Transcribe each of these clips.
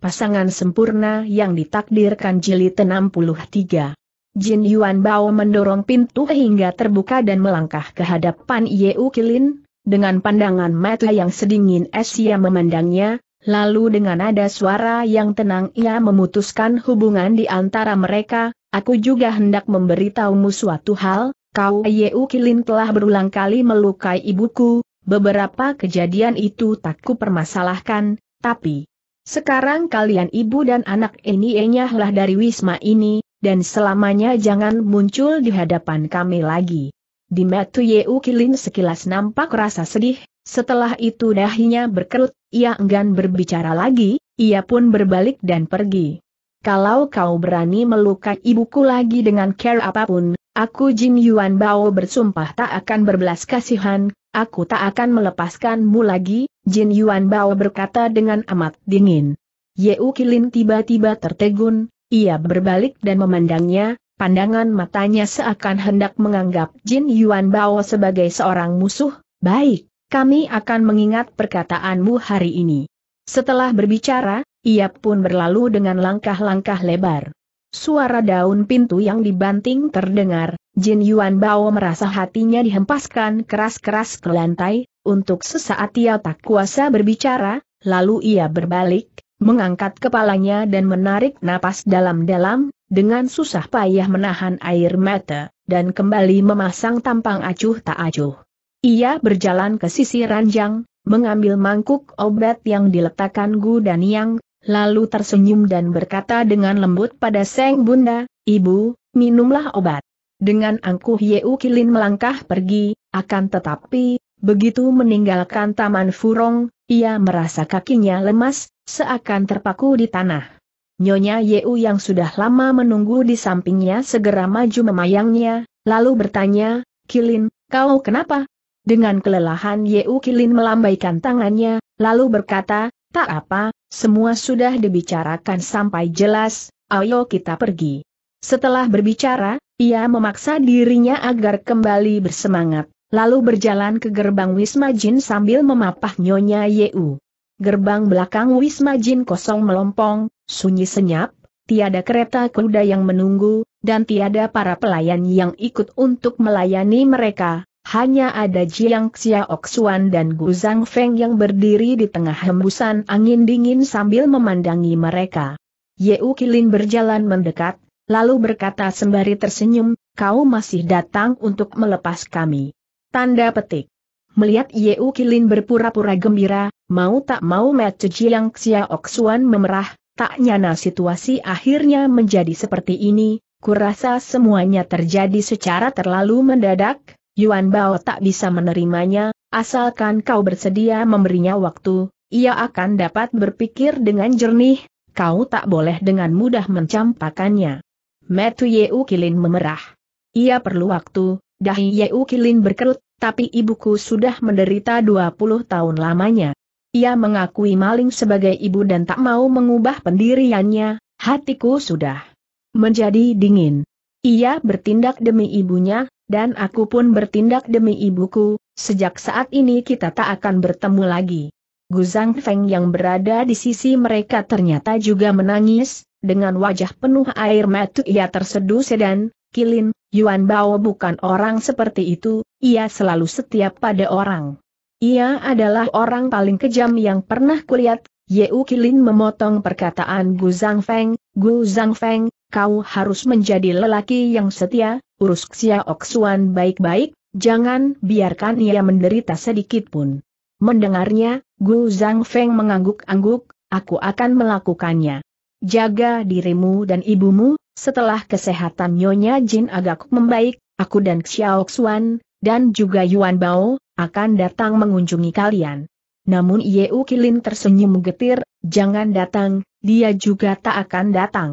pasangan sempurna yang ditakdirkan jeli 63. Jin Yuan Bao mendorong pintu hingga terbuka dan melangkah ke hadapan U Kilin, dengan pandangan mata yang sedingin es ia memandangnya, lalu dengan nada suara yang tenang ia memutuskan hubungan di antara mereka, aku juga hendak memberitahumu suatu hal, kau U Kilin telah berulang kali melukai ibuku, beberapa kejadian itu tak ku permasalahkan, tapi, sekarang kalian ibu dan anak ini enyahlah dari wisma ini, dan selamanya jangan muncul di hadapan kami lagi. Di metu Yeu Kilin sekilas nampak rasa sedih, setelah itu dahinya berkerut, ia enggan berbicara lagi, ia pun berbalik dan pergi. Kalau kau berani melukai ibuku lagi dengan care apapun, aku Jin Yuan Bao bersumpah tak akan berbelas kasihan, Aku tak akan melepaskanmu lagi, Jin Yuan Bao berkata dengan amat dingin. Yeu Kilin tiba-tiba tertegun, ia berbalik dan memandangnya, pandangan matanya seakan hendak menganggap Jin Yuan Bao sebagai seorang musuh, baik, kami akan mengingat perkataanmu hari ini. Setelah berbicara, ia pun berlalu dengan langkah-langkah lebar. Suara daun pintu yang dibanting terdengar, Jin Yuan Bao merasa hatinya dihempaskan keras-keras ke lantai, untuk sesaat ia tak kuasa berbicara, lalu ia berbalik, mengangkat kepalanya dan menarik napas dalam-dalam, dengan susah payah menahan air mata, dan kembali memasang tampang acuh tak acuh. Ia berjalan ke sisi ranjang, mengambil mangkuk obat yang diletakkan Gu dan Yang, lalu tersenyum dan berkata dengan lembut pada Seng Bunda, Ibu, minumlah obat. Dengan angkuh Yeu Kilin melangkah pergi, akan tetapi, begitu meninggalkan Taman Furong, ia merasa kakinya lemas, seakan terpaku di tanah. Nyonya Yeu yang sudah lama menunggu di sampingnya segera maju memayangnya, lalu bertanya, Kilin, kau kenapa? Dengan kelelahan Yeu Kilin melambaikan tangannya, lalu berkata, Tak apa, semua sudah dibicarakan sampai jelas, ayo kita pergi. Setelah berbicara, ia memaksa dirinya agar kembali bersemangat, lalu berjalan ke gerbang Wisma Jin sambil memapah Nyonya Yeu. Gerbang belakang Wisma Jin kosong melompong, sunyi senyap, tiada kereta kuda yang menunggu, dan tiada para pelayan yang ikut untuk melayani mereka, hanya ada Jiang Xiaoxuan dan Gu Zhang Feng yang berdiri di tengah hembusan angin dingin sambil memandangi mereka. Ye Kilin berjalan mendekat, lalu berkata sembari tersenyum, kau masih datang untuk melepas kami. Tanda petik. Melihat Ye Kilin berpura-pura gembira, mau tak mau mece Jiang Xiaoxuan memerah, tak nyana situasi akhirnya menjadi seperti ini, kurasa semuanya terjadi secara terlalu mendadak, Yuan Bao tak bisa menerimanya, asalkan kau bersedia memberinya waktu, ia akan dapat berpikir dengan jernih, kau tak boleh dengan mudah mencampakannya. Metu Yeu Kilin memerah. Ia perlu waktu, dahi Yeu Kilin berkerut, tapi ibuku sudah menderita 20 tahun lamanya. Ia mengakui maling sebagai ibu dan tak mau mengubah pendiriannya, hatiku sudah menjadi dingin. Ia bertindak demi ibunya, dan aku pun bertindak demi ibuku, sejak saat ini kita tak akan bertemu lagi. Guzang Feng yang berada di sisi mereka ternyata juga menangis, dengan wajah penuh air mata ia terseduh sedan, kilin, Yuan Bao bukan orang seperti itu, ia selalu setia pada orang. Ia adalah orang paling kejam yang pernah kulihat, Yeu Kilin memotong perkataan Guzang Feng, Guzang Feng, kau harus menjadi lelaki yang setia, urus Xiaoxuan Oksuan baik-baik, jangan biarkan ia menderita sedikit pun. Mendengarnya, Gu Zhang Feng mengangguk-angguk, aku akan melakukannya. Jaga dirimu dan ibumu, setelah kesehatan Nyonya Jin agak membaik, aku dan Xiaoxuan, Oksuan, dan juga Yuan Bao, akan datang mengunjungi kalian. Namun Yeu Kilin tersenyum getir, jangan datang, dia juga tak akan datang.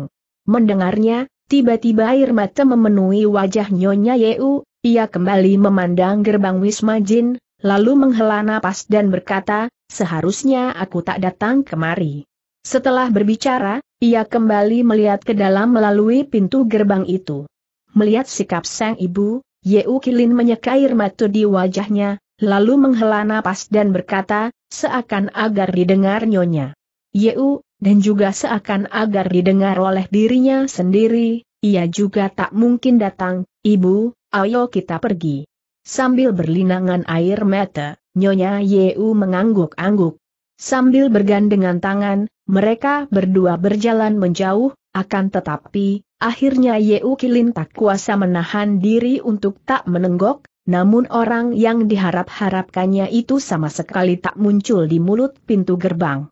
Mendengarnya, tiba-tiba air mata memenuhi wajah Nyonya Yeu, ia kembali memandang gerbang Wisma Jin, lalu menghela napas dan berkata, seharusnya aku tak datang kemari. Setelah berbicara, ia kembali melihat ke dalam melalui pintu gerbang itu. Melihat sikap sang ibu, Yeu Kilin menyeka air mata di wajahnya, lalu menghela napas dan berkata, seakan agar didengar Nyonya. Yeu, dan juga seakan agar didengar oleh dirinya sendiri, ia juga tak mungkin datang, ibu, ayo kita pergi. Sambil berlinangan air mata, Nyonya Yeu mengangguk-angguk. Sambil bergandengan tangan, mereka berdua berjalan menjauh, akan tetapi, akhirnya Yeu Kilin tak kuasa menahan diri untuk tak menenggok, namun orang yang diharap-harapkannya itu sama sekali tak muncul di mulut pintu gerbang.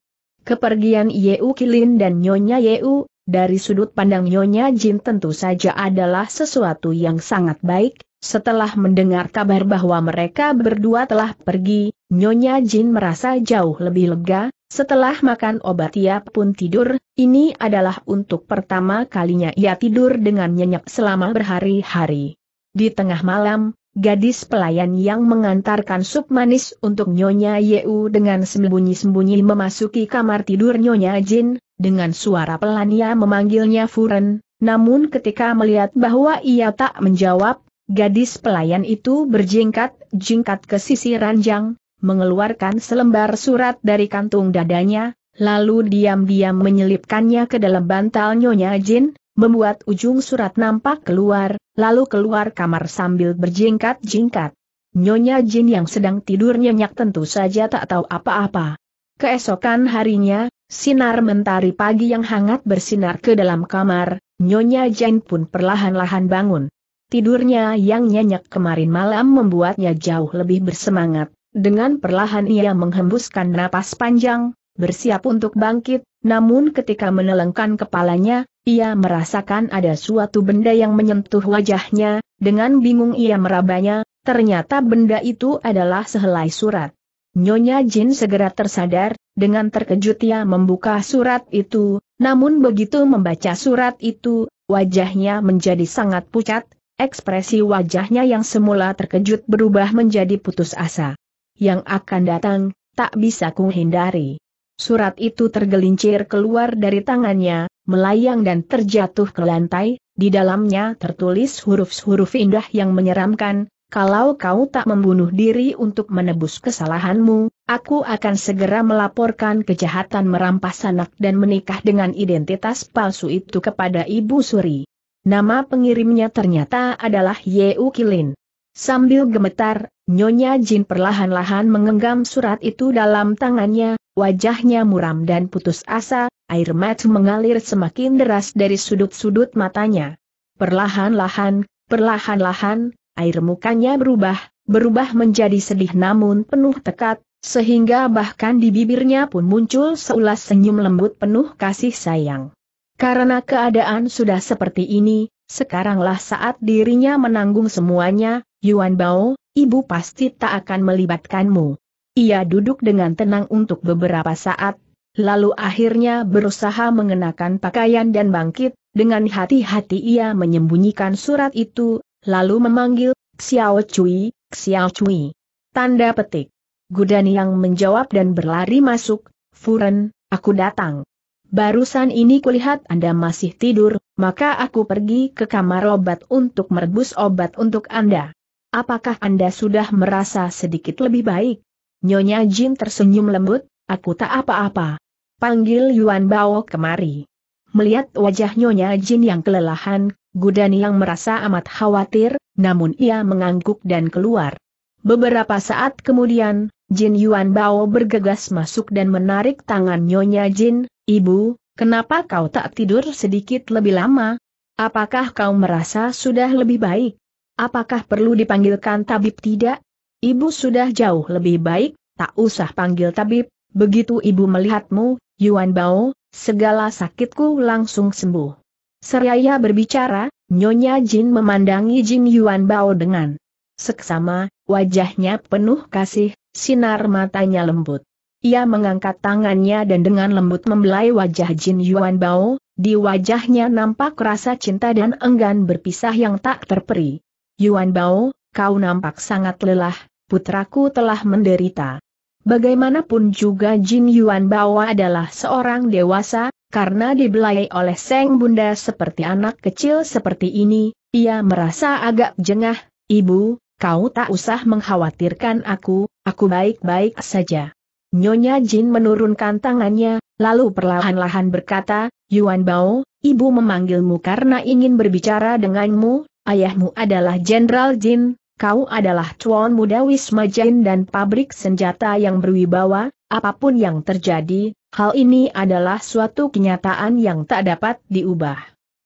Kepergian Yeu Kilin dan Nyonya Yeu, dari sudut pandang Nyonya Jin tentu saja adalah sesuatu yang sangat baik, setelah mendengar kabar bahwa mereka berdua telah pergi, Nyonya Jin merasa jauh lebih lega, setelah makan obat ia pun tidur, ini adalah untuk pertama kalinya ia tidur dengan nyenyak selama berhari-hari. Di tengah malam, gadis pelayan yang mengantarkan sup manis untuk Nyonya Yeu dengan sembunyi-sembunyi memasuki kamar tidur Nyonya Jin, dengan suara pelan ia memanggilnya Furen, namun ketika melihat bahwa ia tak menjawab, gadis pelayan itu berjingkat-jingkat ke sisi ranjang, mengeluarkan selembar surat dari kantung dadanya, lalu diam-diam menyelipkannya ke dalam bantal Nyonya Jin, membuat ujung surat nampak keluar, lalu keluar kamar sambil berjingkat-jingkat. Nyonya Jin yang sedang tidur nyenyak tentu saja tak tahu apa-apa. Keesokan harinya, sinar mentari pagi yang hangat bersinar ke dalam kamar, Nyonya Jin pun perlahan-lahan bangun. Tidurnya yang nyenyak kemarin malam membuatnya jauh lebih bersemangat. Dengan perlahan ia menghembuskan napas panjang, bersiap untuk bangkit, namun ketika menelengkan kepalanya, ia merasakan ada suatu benda yang menyentuh wajahnya, dengan bingung ia merabanya, ternyata benda itu adalah sehelai surat. Nyonya Jin segera tersadar, dengan terkejut ia membuka surat itu, namun begitu membaca surat itu, wajahnya menjadi sangat pucat, ekspresi wajahnya yang semula terkejut berubah menjadi putus asa. Yang akan datang, tak bisa kuhindari. Surat itu tergelincir keluar dari tangannya, melayang dan terjatuh ke lantai, di dalamnya tertulis huruf-huruf indah yang menyeramkan, kalau kau tak membunuh diri untuk menebus kesalahanmu, aku akan segera melaporkan kejahatan merampas anak dan menikah dengan identitas palsu itu kepada Ibu Suri. Nama pengirimnya ternyata adalah Yeu Kilin. Sambil gemetar, Nyonya Jin perlahan-lahan mengenggam surat itu dalam tangannya, Wajahnya muram dan putus asa, air mata mengalir semakin deras dari sudut-sudut matanya. Perlahan-lahan, perlahan-lahan, air mukanya berubah, berubah menjadi sedih namun penuh tekad, sehingga bahkan di bibirnya pun muncul seulas senyum lembut penuh kasih sayang. Karena keadaan sudah seperti ini, sekaranglah saat dirinya menanggung semuanya, Yuan Bao, ibu pasti tak akan melibatkanmu. Ia duduk dengan tenang untuk beberapa saat, lalu akhirnya berusaha mengenakan pakaian dan bangkit, dengan hati-hati ia menyembunyikan surat itu, lalu memanggil, Xiao Cui, Xiao Cui. Tanda petik. Gudan yang menjawab dan berlari masuk, Furen, aku datang. Barusan ini kulihat Anda masih tidur, maka aku pergi ke kamar obat untuk merebus obat untuk Anda. Apakah Anda sudah merasa sedikit lebih baik? Nyonya Jin tersenyum lembut, aku tak apa-apa. Panggil Yuan Bao kemari. Melihat wajah Nyonya Jin yang kelelahan, Gudan yang merasa amat khawatir, namun ia mengangguk dan keluar. Beberapa saat kemudian, Jin Yuan Bao bergegas masuk dan menarik tangan Nyonya Jin, Ibu, kenapa kau tak tidur sedikit lebih lama? Apakah kau merasa sudah lebih baik? Apakah perlu dipanggilkan tabib tidak? Ibu sudah jauh lebih baik, tak usah panggil tabib, begitu ibu melihatmu, Yuan Bao, segala sakitku langsung sembuh. Seraya berbicara, Nyonya Jin memandangi Jin Yuan Bao dengan seksama, wajahnya penuh kasih, sinar matanya lembut. Ia mengangkat tangannya dan dengan lembut membelai wajah Jin Yuan Bao, di wajahnya nampak rasa cinta dan enggan berpisah yang tak terperi. Yuan Bao, kau nampak sangat lelah, putraku telah menderita. Bagaimanapun juga Jin Yuan Bawa adalah seorang dewasa, karena dibelai oleh Seng Bunda seperti anak kecil seperti ini, ia merasa agak jengah, Ibu, kau tak usah mengkhawatirkan aku, aku baik-baik saja. Nyonya Jin menurunkan tangannya, lalu perlahan-lahan berkata, Yuan Bao, ibu memanggilmu karena ingin berbicara denganmu, ayahmu adalah Jenderal Jin, kau adalah cuan muda Wisma Jain dan pabrik senjata yang berwibawa, apapun yang terjadi, hal ini adalah suatu kenyataan yang tak dapat diubah.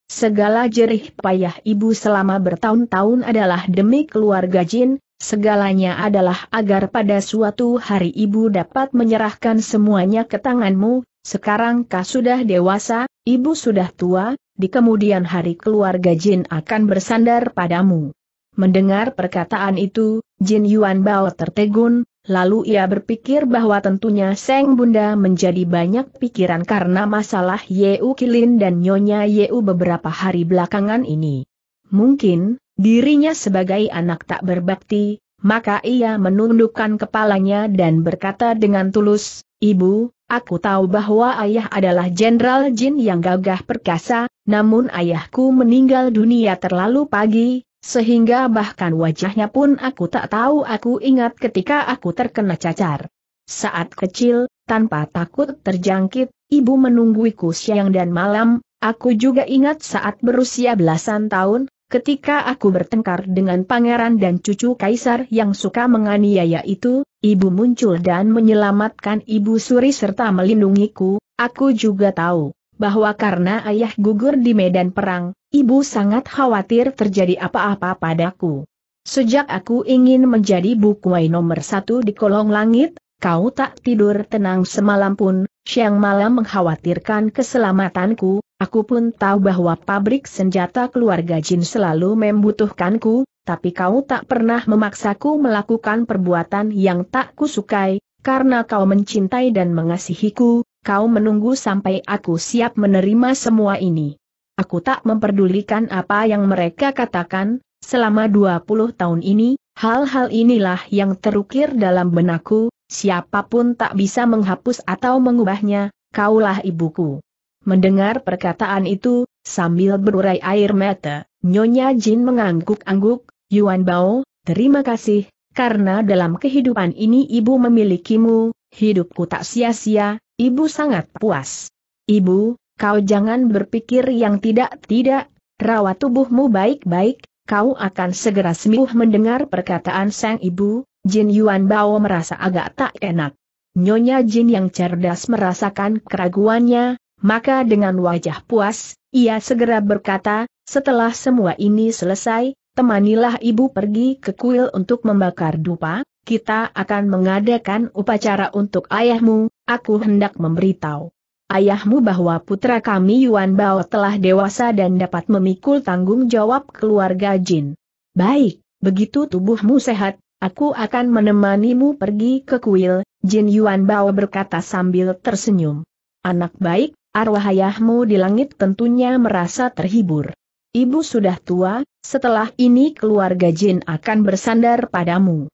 Segala jerih payah ibu selama bertahun-tahun adalah demi keluarga Jin, segalanya adalah agar pada suatu hari ibu dapat menyerahkan semuanya ke tanganmu, sekarang kau sudah dewasa, ibu sudah tua, di kemudian hari keluarga Jin akan bersandar padamu. Mendengar perkataan itu, Jin Yuan Bao tertegun, lalu ia berpikir bahwa tentunya Seng Bunda menjadi banyak pikiran karena masalah Yeu Kilin dan Nyonya Yeu beberapa hari belakangan ini. Mungkin, dirinya sebagai anak tak berbakti, maka ia menundukkan kepalanya dan berkata dengan tulus, Ibu, aku tahu bahwa ayah adalah Jenderal Jin yang gagah perkasa, namun ayahku meninggal dunia terlalu pagi, sehingga bahkan wajahnya pun aku tak tahu aku ingat ketika aku terkena cacar. Saat kecil, tanpa takut terjangkit, ibu menungguiku siang dan malam, aku juga ingat saat berusia belasan tahun, Ketika aku bertengkar dengan pangeran dan cucu kaisar yang suka menganiaya itu, ibu muncul dan menyelamatkan ibu suri serta melindungiku, aku juga tahu bahwa karena ayah gugur di medan perang, ibu sangat khawatir terjadi apa-apa padaku. Sejak aku ingin menjadi bukuai nomor satu di kolong langit, kau tak tidur tenang semalam pun, siang malam mengkhawatirkan keselamatanku, aku pun tahu bahwa pabrik senjata keluarga Jin selalu membutuhkanku, tapi kau tak pernah memaksaku melakukan perbuatan yang tak kusukai, karena kau mencintai dan mengasihiku, kau menunggu sampai aku siap menerima semua ini. Aku tak memperdulikan apa yang mereka katakan, selama 20 tahun ini, hal-hal inilah yang terukir dalam benakku, siapapun tak bisa menghapus atau mengubahnya, kaulah ibuku. Mendengar perkataan itu, sambil berurai air mata, Nyonya Jin mengangguk-angguk, Yuan Bao, terima kasih, karena dalam kehidupan ini ibu memilikimu, Hidupku tak sia-sia, ibu sangat puas. Ibu, kau jangan berpikir yang tidak-tidak, rawat tubuhmu baik-baik, kau akan segera sembuh mendengar perkataan sang ibu, Jin Yuan Bao merasa agak tak enak. Nyonya Jin yang cerdas merasakan keraguannya, maka dengan wajah puas, ia segera berkata, setelah semua ini selesai, temanilah ibu pergi ke kuil untuk membakar dupa, kita akan mengadakan upacara untuk ayahmu, aku hendak memberitahu ayahmu bahwa putra kami Yuan Bao telah dewasa dan dapat memikul tanggung jawab keluarga Jin. Baik, begitu tubuhmu sehat, aku akan menemanimu pergi ke kuil, Jin Yuan Bao berkata sambil tersenyum. Anak baik, arwah ayahmu di langit tentunya merasa terhibur. Ibu sudah tua, setelah ini keluarga Jin akan bersandar padamu.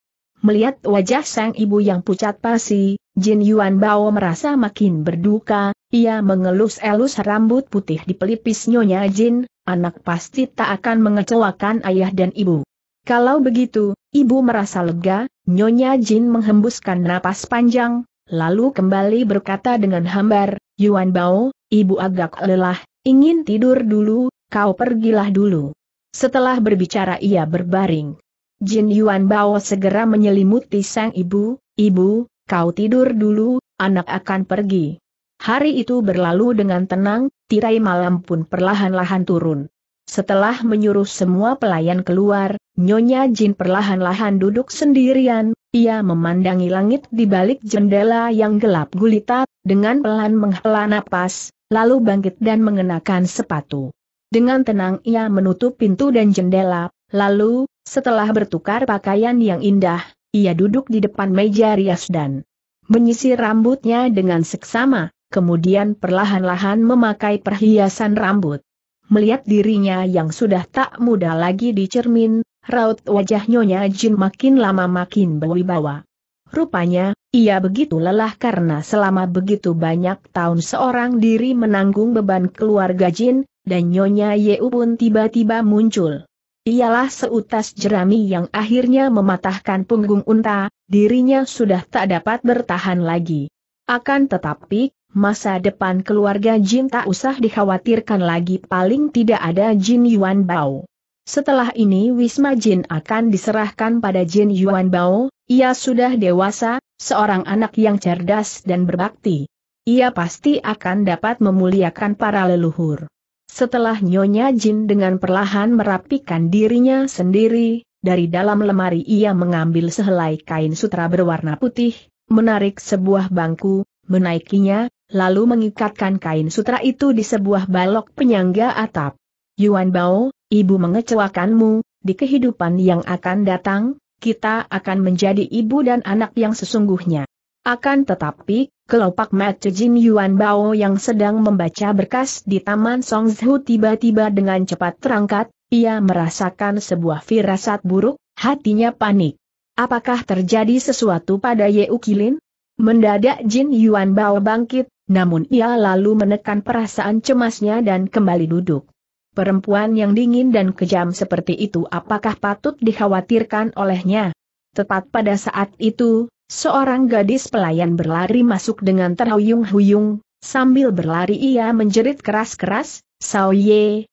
Melihat wajah sang ibu yang pucat pasi, Jin Yuan Bao merasa makin berduka, ia mengelus-elus rambut putih di pelipis Nyonya Jin, anak pasti tak akan mengecewakan ayah dan ibu. Kalau begitu, ibu merasa lega, Nyonya Jin menghembuskan napas panjang, lalu kembali berkata dengan hambar, Yuan Bao, ibu agak lelah, ingin tidur dulu, kau pergilah dulu. Setelah berbicara ia berbaring. Jin Yuan Bao segera menyelimuti sang ibu, ibu, kau tidur dulu, anak akan pergi. Hari itu berlalu dengan tenang, tirai malam pun perlahan-lahan turun. Setelah menyuruh semua pelayan keluar, Nyonya Jin perlahan-lahan duduk sendirian, ia memandangi langit di balik jendela yang gelap gulita, dengan pelan menghela napas, lalu bangkit dan mengenakan sepatu. Dengan tenang ia menutup pintu dan jendela, Lalu, setelah bertukar pakaian yang indah, ia duduk di depan meja rias dan menyisir rambutnya dengan seksama, kemudian perlahan-lahan memakai perhiasan rambut. Melihat dirinya yang sudah tak muda lagi di cermin, raut wajah Nyonya Jin makin lama makin berwibawa. Rupanya, ia begitu lelah karena selama begitu banyak tahun seorang diri menanggung beban keluarga Jin, dan Nyonya Yeu pun tiba-tiba muncul. Ialah seutas jerami yang akhirnya mematahkan punggung unta, dirinya sudah tak dapat bertahan lagi. Akan tetapi, masa depan keluarga Jin tak usah dikhawatirkan lagi paling tidak ada Jin Yuan Bao. Setelah ini Wisma Jin akan diserahkan pada Jin Yuan Bao, ia sudah dewasa, seorang anak yang cerdas dan berbakti. Ia pasti akan dapat memuliakan para leluhur. Setelah Nyonya Jin dengan perlahan merapikan dirinya sendiri, dari dalam lemari ia mengambil sehelai kain sutra berwarna putih, menarik sebuah bangku, menaikinya, lalu mengikatkan kain sutra itu di sebuah balok penyangga atap. Yuan Bao, ibu mengecewakanmu, di kehidupan yang akan datang, kita akan menjadi ibu dan anak yang sesungguhnya. Akan tetapi, kelopak mata Jin Yuan Bao yang sedang membaca berkas di Taman Songzhu tiba-tiba dengan cepat terangkat, ia merasakan sebuah firasat buruk, hatinya panik. Apakah terjadi sesuatu pada Ye Ukilin? Mendadak Jin Yuan Bao bangkit, namun ia lalu menekan perasaan cemasnya dan kembali duduk. Perempuan yang dingin dan kejam seperti itu apakah patut dikhawatirkan olehnya? Tepat pada saat itu, Seorang gadis pelayan berlari masuk dengan terhuyung-huyung, sambil berlari ia menjerit keras-keras, Sauye,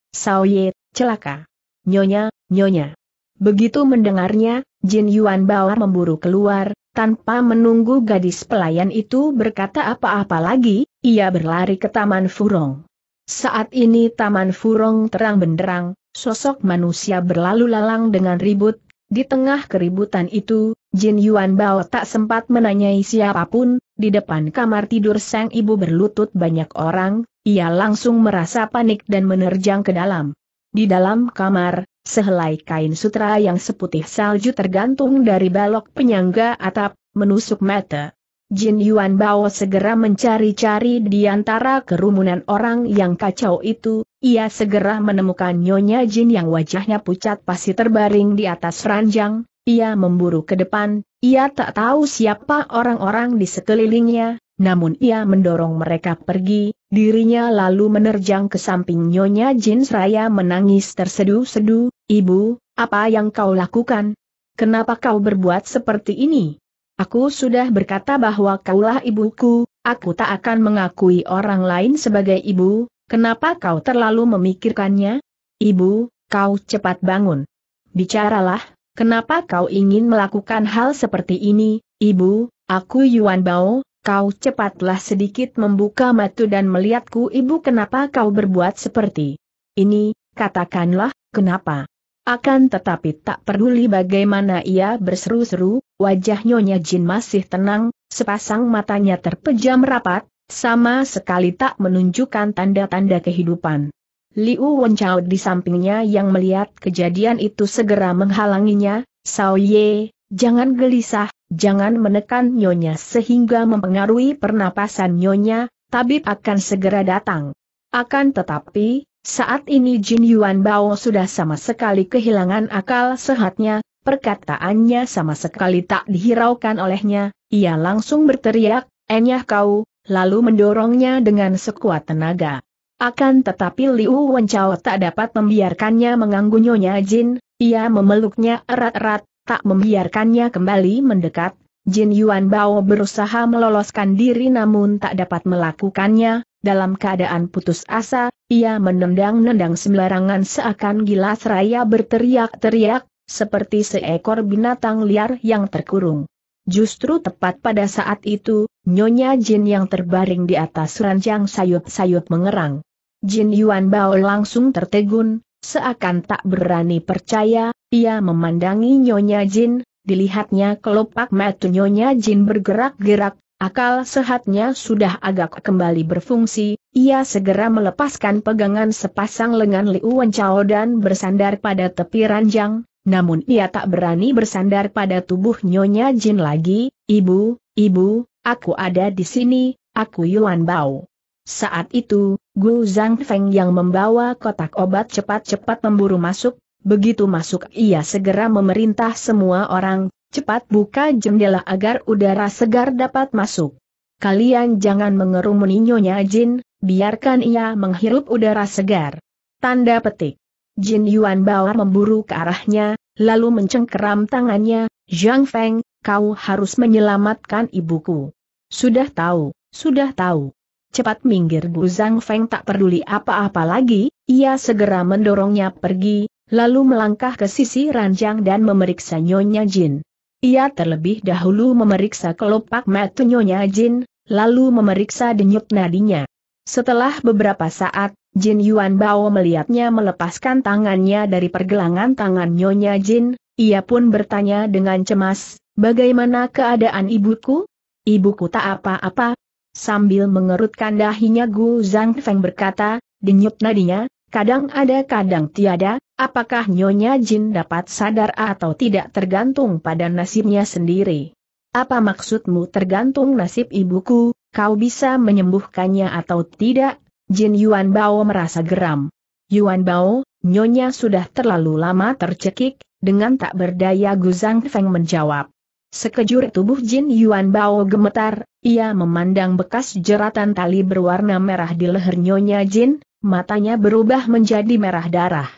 Ye, celaka. Nyonya, Nyonya. Begitu mendengarnya, Jin Yuan Bawa memburu keluar, tanpa menunggu gadis pelayan itu berkata apa-apa lagi, ia berlari ke Taman Furong. Saat ini Taman Furong terang benderang, sosok manusia berlalu lalang dengan ribut, di tengah keributan itu, Jin Yuan Bao tak sempat menanyai siapapun, di depan kamar tidur sang ibu berlutut banyak orang, ia langsung merasa panik dan menerjang ke dalam. Di dalam kamar, sehelai kain sutra yang seputih salju tergantung dari balok penyangga atap, menusuk mata. Jin Yuan Bao segera mencari-cari di antara kerumunan orang yang kacau itu, ia segera menemukan Nyonya Jin yang wajahnya pucat pasti terbaring di atas ranjang, ia memburu ke depan, ia tak tahu siapa orang-orang di sekelilingnya, namun ia mendorong mereka pergi, dirinya lalu menerjang ke samping Nyonya Jin Seraya menangis tersedu-sedu. Ibu, apa yang kau lakukan? Kenapa kau berbuat seperti ini? Aku sudah berkata bahwa kaulah ibuku, aku tak akan mengakui orang lain sebagai ibu, kenapa kau terlalu memikirkannya? Ibu, kau cepat bangun. Bicaralah, Kenapa kau ingin melakukan hal seperti ini, ibu, aku Yuan Bao, kau cepatlah sedikit membuka mata dan melihatku ibu kenapa kau berbuat seperti ini, katakanlah, kenapa? Akan tetapi tak peduli bagaimana ia berseru-seru, wajah Nyonya Jin masih tenang, sepasang matanya terpejam rapat, sama sekali tak menunjukkan tanda-tanda kehidupan. Liu Wenchao di sampingnya yang melihat kejadian itu segera menghalanginya, Sao Ye, jangan gelisah, jangan menekan nyonya sehingga mempengaruhi pernapasan nyonya, tabib akan segera datang. Akan tetapi, saat ini Jin Yuan Bao sudah sama sekali kehilangan akal sehatnya, perkataannya sama sekali tak dihiraukan olehnya, ia langsung berteriak, enyah kau, lalu mendorongnya dengan sekuat tenaga. Akan tetapi Liu Wenchao tak dapat membiarkannya mengganggu Nyonya Jin, ia memeluknya erat-erat, tak membiarkannya kembali mendekat. Jin Yuan Bao berusaha meloloskan diri namun tak dapat melakukannya, dalam keadaan putus asa, ia menendang-nendang sembarangan seakan gila seraya berteriak-teriak, seperti seekor binatang liar yang terkurung. Justru tepat pada saat itu, Nyonya Jin yang terbaring di atas ranjang sayut-sayut mengerang. Jin Yuan Bao langsung tertegun, seakan tak berani percaya, ia memandangi Nyonya Jin, dilihatnya kelopak mata Nyonya Jin bergerak-gerak, akal sehatnya sudah agak kembali berfungsi, ia segera melepaskan pegangan sepasang lengan Liu Wencao dan bersandar pada tepi ranjang, namun ia tak berani bersandar pada tubuh Nyonya Jin lagi, Ibu, Ibu, aku ada di sini, aku Yuan Bao. Saat itu, Gu Zhang Feng yang membawa kotak obat cepat-cepat memburu masuk, begitu masuk ia segera memerintah semua orang, cepat buka jendela agar udara segar dapat masuk. Kalian jangan mengerumuni Nyonya Jin, biarkan ia menghirup udara segar. Tanda petik. Jin Yuan Bao memburu ke arahnya, lalu mencengkeram tangannya, Zhang Feng, kau harus menyelamatkan ibuku. Sudah tahu, sudah tahu cepat minggir Bu Zhang Feng tak peduli apa-apa lagi, ia segera mendorongnya pergi, lalu melangkah ke sisi ranjang dan memeriksa Nyonya Jin. Ia terlebih dahulu memeriksa kelopak mata Nyonya Jin, lalu memeriksa denyut nadinya. Setelah beberapa saat, Jin Yuan Bao melihatnya melepaskan tangannya dari pergelangan tangan Nyonya Jin, ia pun bertanya dengan cemas, bagaimana keadaan ibuku? Ibuku tak apa-apa, Sambil mengerutkan dahinya Gu Zhang Feng berkata, denyut nadinya, kadang ada kadang tiada, apakah Nyonya Jin dapat sadar atau tidak tergantung pada nasibnya sendiri. Apa maksudmu tergantung nasib ibuku, kau bisa menyembuhkannya atau tidak? Jin Yuan Bao merasa geram. Yuan Bao, Nyonya sudah terlalu lama tercekik, dengan tak berdaya Gu Zhang Feng menjawab. Sekejur tubuh Jin Yuan Bao gemetar, ia memandang bekas jeratan tali berwarna merah di leher Nyonya Jin, matanya berubah menjadi merah darah.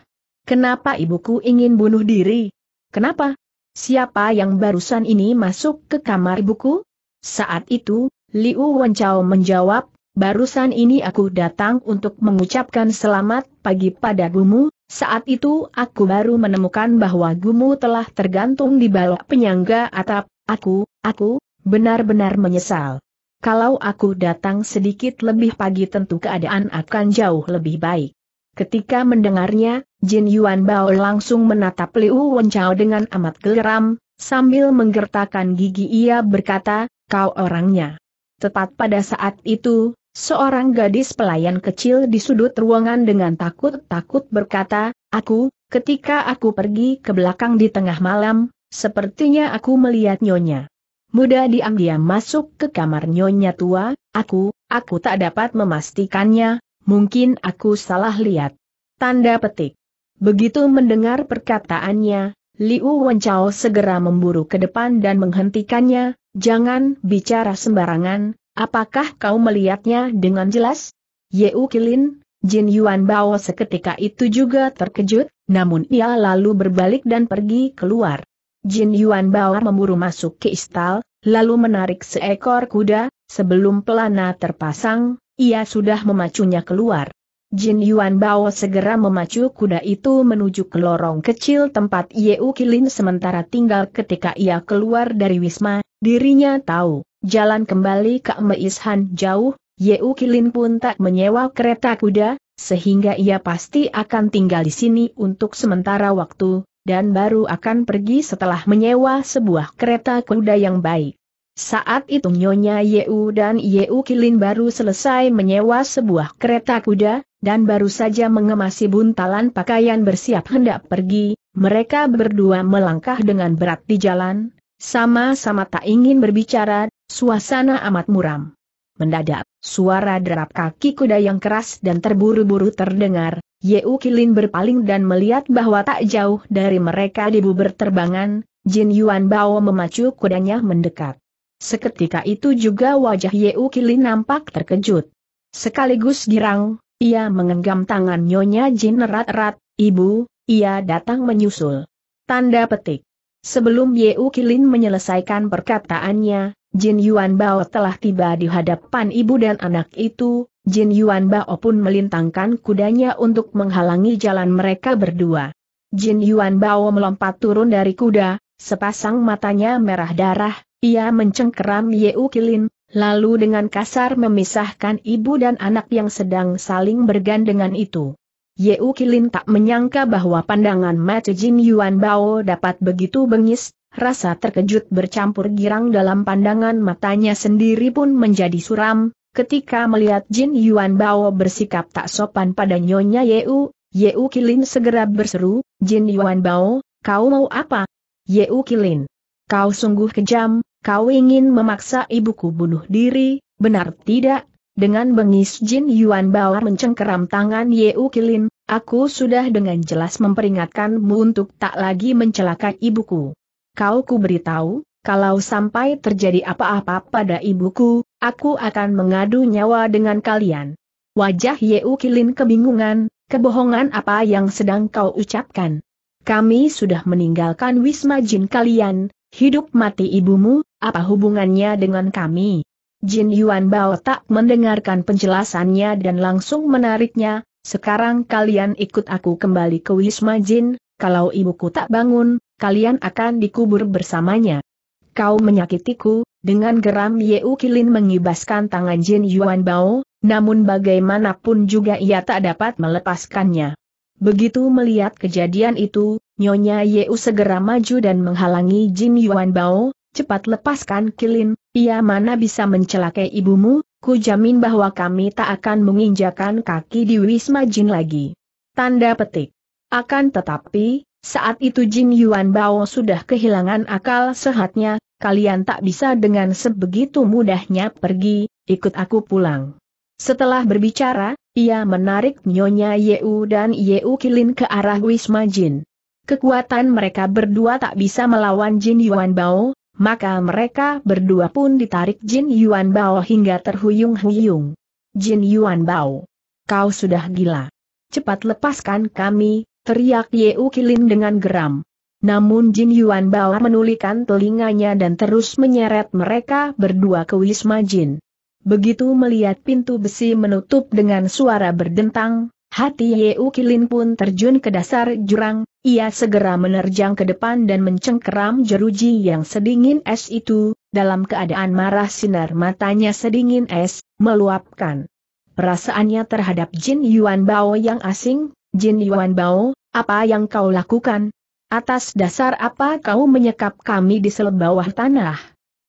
Kenapa ibuku ingin bunuh diri? Kenapa? Siapa yang barusan ini masuk ke kamar ibuku? Saat itu, Liu Wenchao menjawab, barusan ini aku datang untuk mengucapkan selamat pagi pada gumu, saat itu aku baru menemukan bahwa gumu telah tergantung di balok penyangga atap, aku, aku, benar-benar menyesal. Kalau aku datang sedikit lebih pagi tentu keadaan akan jauh lebih baik. Ketika mendengarnya, Jin Yuan Bao langsung menatap Liu Wenchao dengan amat geram, sambil menggertakkan gigi ia berkata, kau orangnya. Tepat pada saat itu, Seorang gadis pelayan kecil di sudut ruangan dengan takut-takut berkata, Aku, ketika aku pergi ke belakang di tengah malam, sepertinya aku melihat nyonya. Muda diam-diam masuk ke kamar nyonya tua, aku, aku tak dapat memastikannya, mungkin aku salah lihat. Tanda petik. Begitu mendengar perkataannya, Liu Wenchao segera memburu ke depan dan menghentikannya, jangan bicara sembarangan, Apakah kau melihatnya dengan jelas? Yeu Kilin, Jin Yuan Bao seketika itu juga terkejut, namun ia lalu berbalik dan pergi keluar. Jin Yuan Bao memburu masuk ke istal, lalu menarik seekor kuda, sebelum pelana terpasang, ia sudah memacunya keluar. Jin Yuan Bao segera memacu kuda itu menuju ke lorong kecil tempat Yeu Kilin sementara tinggal ketika ia keluar dari Wisma, dirinya tahu. Jalan kembali ke Meishan jauh, Yeu Kilin pun tak menyewa kereta kuda, sehingga ia pasti akan tinggal di sini untuk sementara waktu, dan baru akan pergi setelah menyewa sebuah kereta kuda yang baik. Saat itu Nyonya Yeu dan Yeu Kilin baru selesai menyewa sebuah kereta kuda, dan baru saja mengemasi buntalan pakaian bersiap hendak pergi, mereka berdua melangkah dengan berat di jalan, sama-sama tak ingin berbicara, Suasana amat muram. Mendadak, suara derap kaki kuda yang keras dan terburu-buru terdengar, Yeu Kilin berpaling dan melihat bahwa tak jauh dari mereka di bubur terbangan, Jin Yuan Bao memacu kudanya mendekat. Seketika itu juga wajah Yeu Kilin nampak terkejut. Sekaligus girang, ia mengenggam tangan Nyonya Jin erat-erat, Ibu, ia datang menyusul. Tanda petik. Sebelum Yeu Kilin menyelesaikan perkataannya, Jin Yuan Bao telah tiba di hadapan ibu dan anak itu, Jin Yuan Bao pun melintangkan kudanya untuk menghalangi jalan mereka berdua. Jin Yuan Bao melompat turun dari kuda, sepasang matanya merah darah, ia mencengkeram Yeu Kilin, lalu dengan kasar memisahkan ibu dan anak yang sedang saling bergandengan itu. Yeu Kilin tak menyangka bahwa pandangan mata Jin Yuan Bao dapat begitu bengis, Rasa terkejut bercampur girang dalam pandangan matanya sendiri pun menjadi suram, ketika melihat Jin Yuan Bao bersikap tak sopan pada Nyonya Yeu, Yeu Kilin segera berseru, Jin Yuan Bao, kau mau apa? Yeu Kilin, kau sungguh kejam, kau ingin memaksa ibuku bunuh diri, benar tidak? Dengan bengis Jin Yuan Bao mencengkeram tangan Yeu Kilin, aku sudah dengan jelas memperingatkanmu untuk tak lagi mencelakai ibuku kau ku beritahu, kalau sampai terjadi apa-apa pada ibuku, aku akan mengadu nyawa dengan kalian. Wajah Yeu Kilin kebingungan, kebohongan apa yang sedang kau ucapkan. Kami sudah meninggalkan Wisma Jin kalian, hidup mati ibumu, apa hubungannya dengan kami? Jin Yuan Bao tak mendengarkan penjelasannya dan langsung menariknya, sekarang kalian ikut aku kembali ke Wisma Jin, kalau ibuku tak bangun, kalian akan dikubur bersamanya. Kau menyakitiku, dengan geram Yeu Kilin mengibaskan tangan Jin Yuan Bao, namun bagaimanapun juga ia tak dapat melepaskannya. Begitu melihat kejadian itu, Nyonya Yeu segera maju dan menghalangi Jin Yuan Bao, cepat lepaskan Kilin, ia mana bisa mencelakai ibumu, ku jamin bahwa kami tak akan menginjakan kaki di Wisma Jin lagi. Tanda petik. Akan tetapi, saat itu Jin Yuan Bao sudah kehilangan akal sehatnya, kalian tak bisa dengan sebegitu mudahnya pergi, ikut aku pulang. Setelah berbicara, ia menarik Nyonya Yeu dan Yeu Kilin ke arah Wisma Jin. Kekuatan mereka berdua tak bisa melawan Jin Yuan Bao, maka mereka berdua pun ditarik Jin Yuan Bao hingga terhuyung-huyung. Jin Yuan Bao, kau sudah gila. Cepat lepaskan kami, Teriak Ye Ukilin dengan geram. Namun Jin Yuan Bao menulikan telinganya dan terus menyeret mereka berdua ke Wisma Jin. Begitu melihat pintu besi menutup dengan suara berdentang, Hati Ye Ukilin pun terjun ke dasar jurang, ia segera menerjang ke depan dan mencengkeram jeruji yang sedingin es itu, dalam keadaan marah sinar matanya sedingin es, meluapkan. Perasaannya terhadap Jin Yuan Bao yang asing, Jin Yuan Bao, apa yang kau lakukan? Atas dasar apa kau menyekap kami di bawah tanah?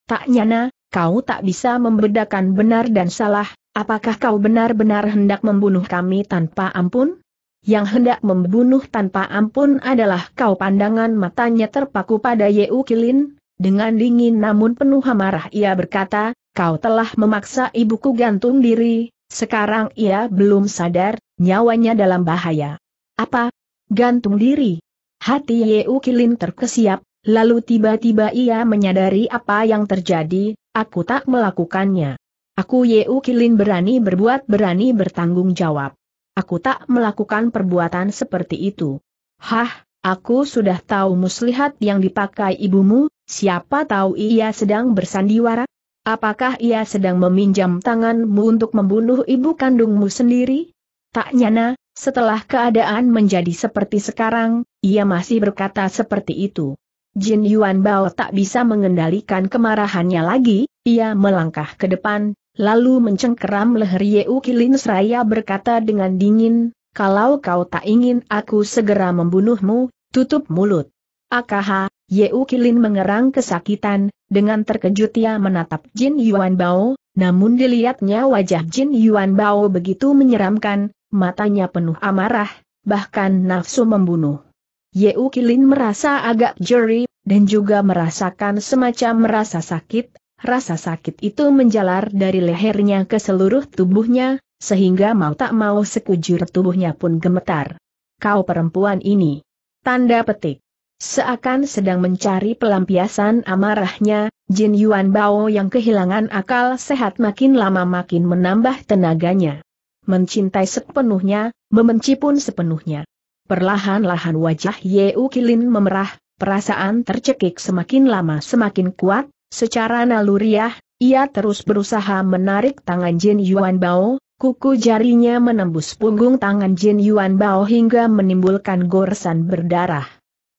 Tak nyana, kau tak bisa membedakan benar dan salah, apakah kau benar-benar hendak membunuh kami tanpa ampun? Yang hendak membunuh tanpa ampun adalah kau pandangan matanya terpaku pada Yeu Kilin, dengan dingin namun penuh amarah ia berkata, kau telah memaksa ibuku gantung diri, sekarang ia belum sadar, nyawanya dalam bahaya. Apa? Gantung diri. Hati Yeu Kilin terkesiap, lalu tiba-tiba ia menyadari apa yang terjadi, aku tak melakukannya. Aku Yeu Kilin berani berbuat berani bertanggung jawab. Aku tak melakukan perbuatan seperti itu. Hah, aku sudah tahu muslihat yang dipakai ibumu, siapa tahu ia sedang bersandiwara? Apakah ia sedang meminjam tanganmu untuk membunuh ibu kandungmu sendiri? Tak nyana, setelah keadaan menjadi seperti sekarang, ia masih berkata seperti itu. Jin Yuan Bao tak bisa mengendalikan kemarahannya lagi, ia melangkah ke depan, lalu mencengkeram leher Yeu Kilin Seraya berkata dengan dingin, kalau kau tak ingin aku segera membunuhmu, tutup mulut. Akaha, Yeu Kilin mengerang kesakitan, dengan terkejut ia menatap Jin Yuan Bao, namun dilihatnya wajah Jin Yuan Bao begitu menyeramkan, matanya penuh amarah, bahkan nafsu membunuh. Ye Kilin merasa agak jeri, dan juga merasakan semacam rasa sakit, rasa sakit itu menjalar dari lehernya ke seluruh tubuhnya, sehingga mau tak mau sekujur tubuhnya pun gemetar. Kau perempuan ini. Tanda petik. Seakan sedang mencari pelampiasan amarahnya, Jin Yuan Bao yang kehilangan akal sehat makin lama makin menambah tenaganya. Mencintai sepenuhnya, membenci pun sepenuhnya. Perlahan-lahan wajah U Kilin memerah, perasaan tercekik semakin lama semakin kuat, secara naluriah, ia terus berusaha menarik tangan Jin Yuan Bao, Kuku jarinya menembus punggung tangan Jin Yuan Bao hingga menimbulkan goresan berdarah.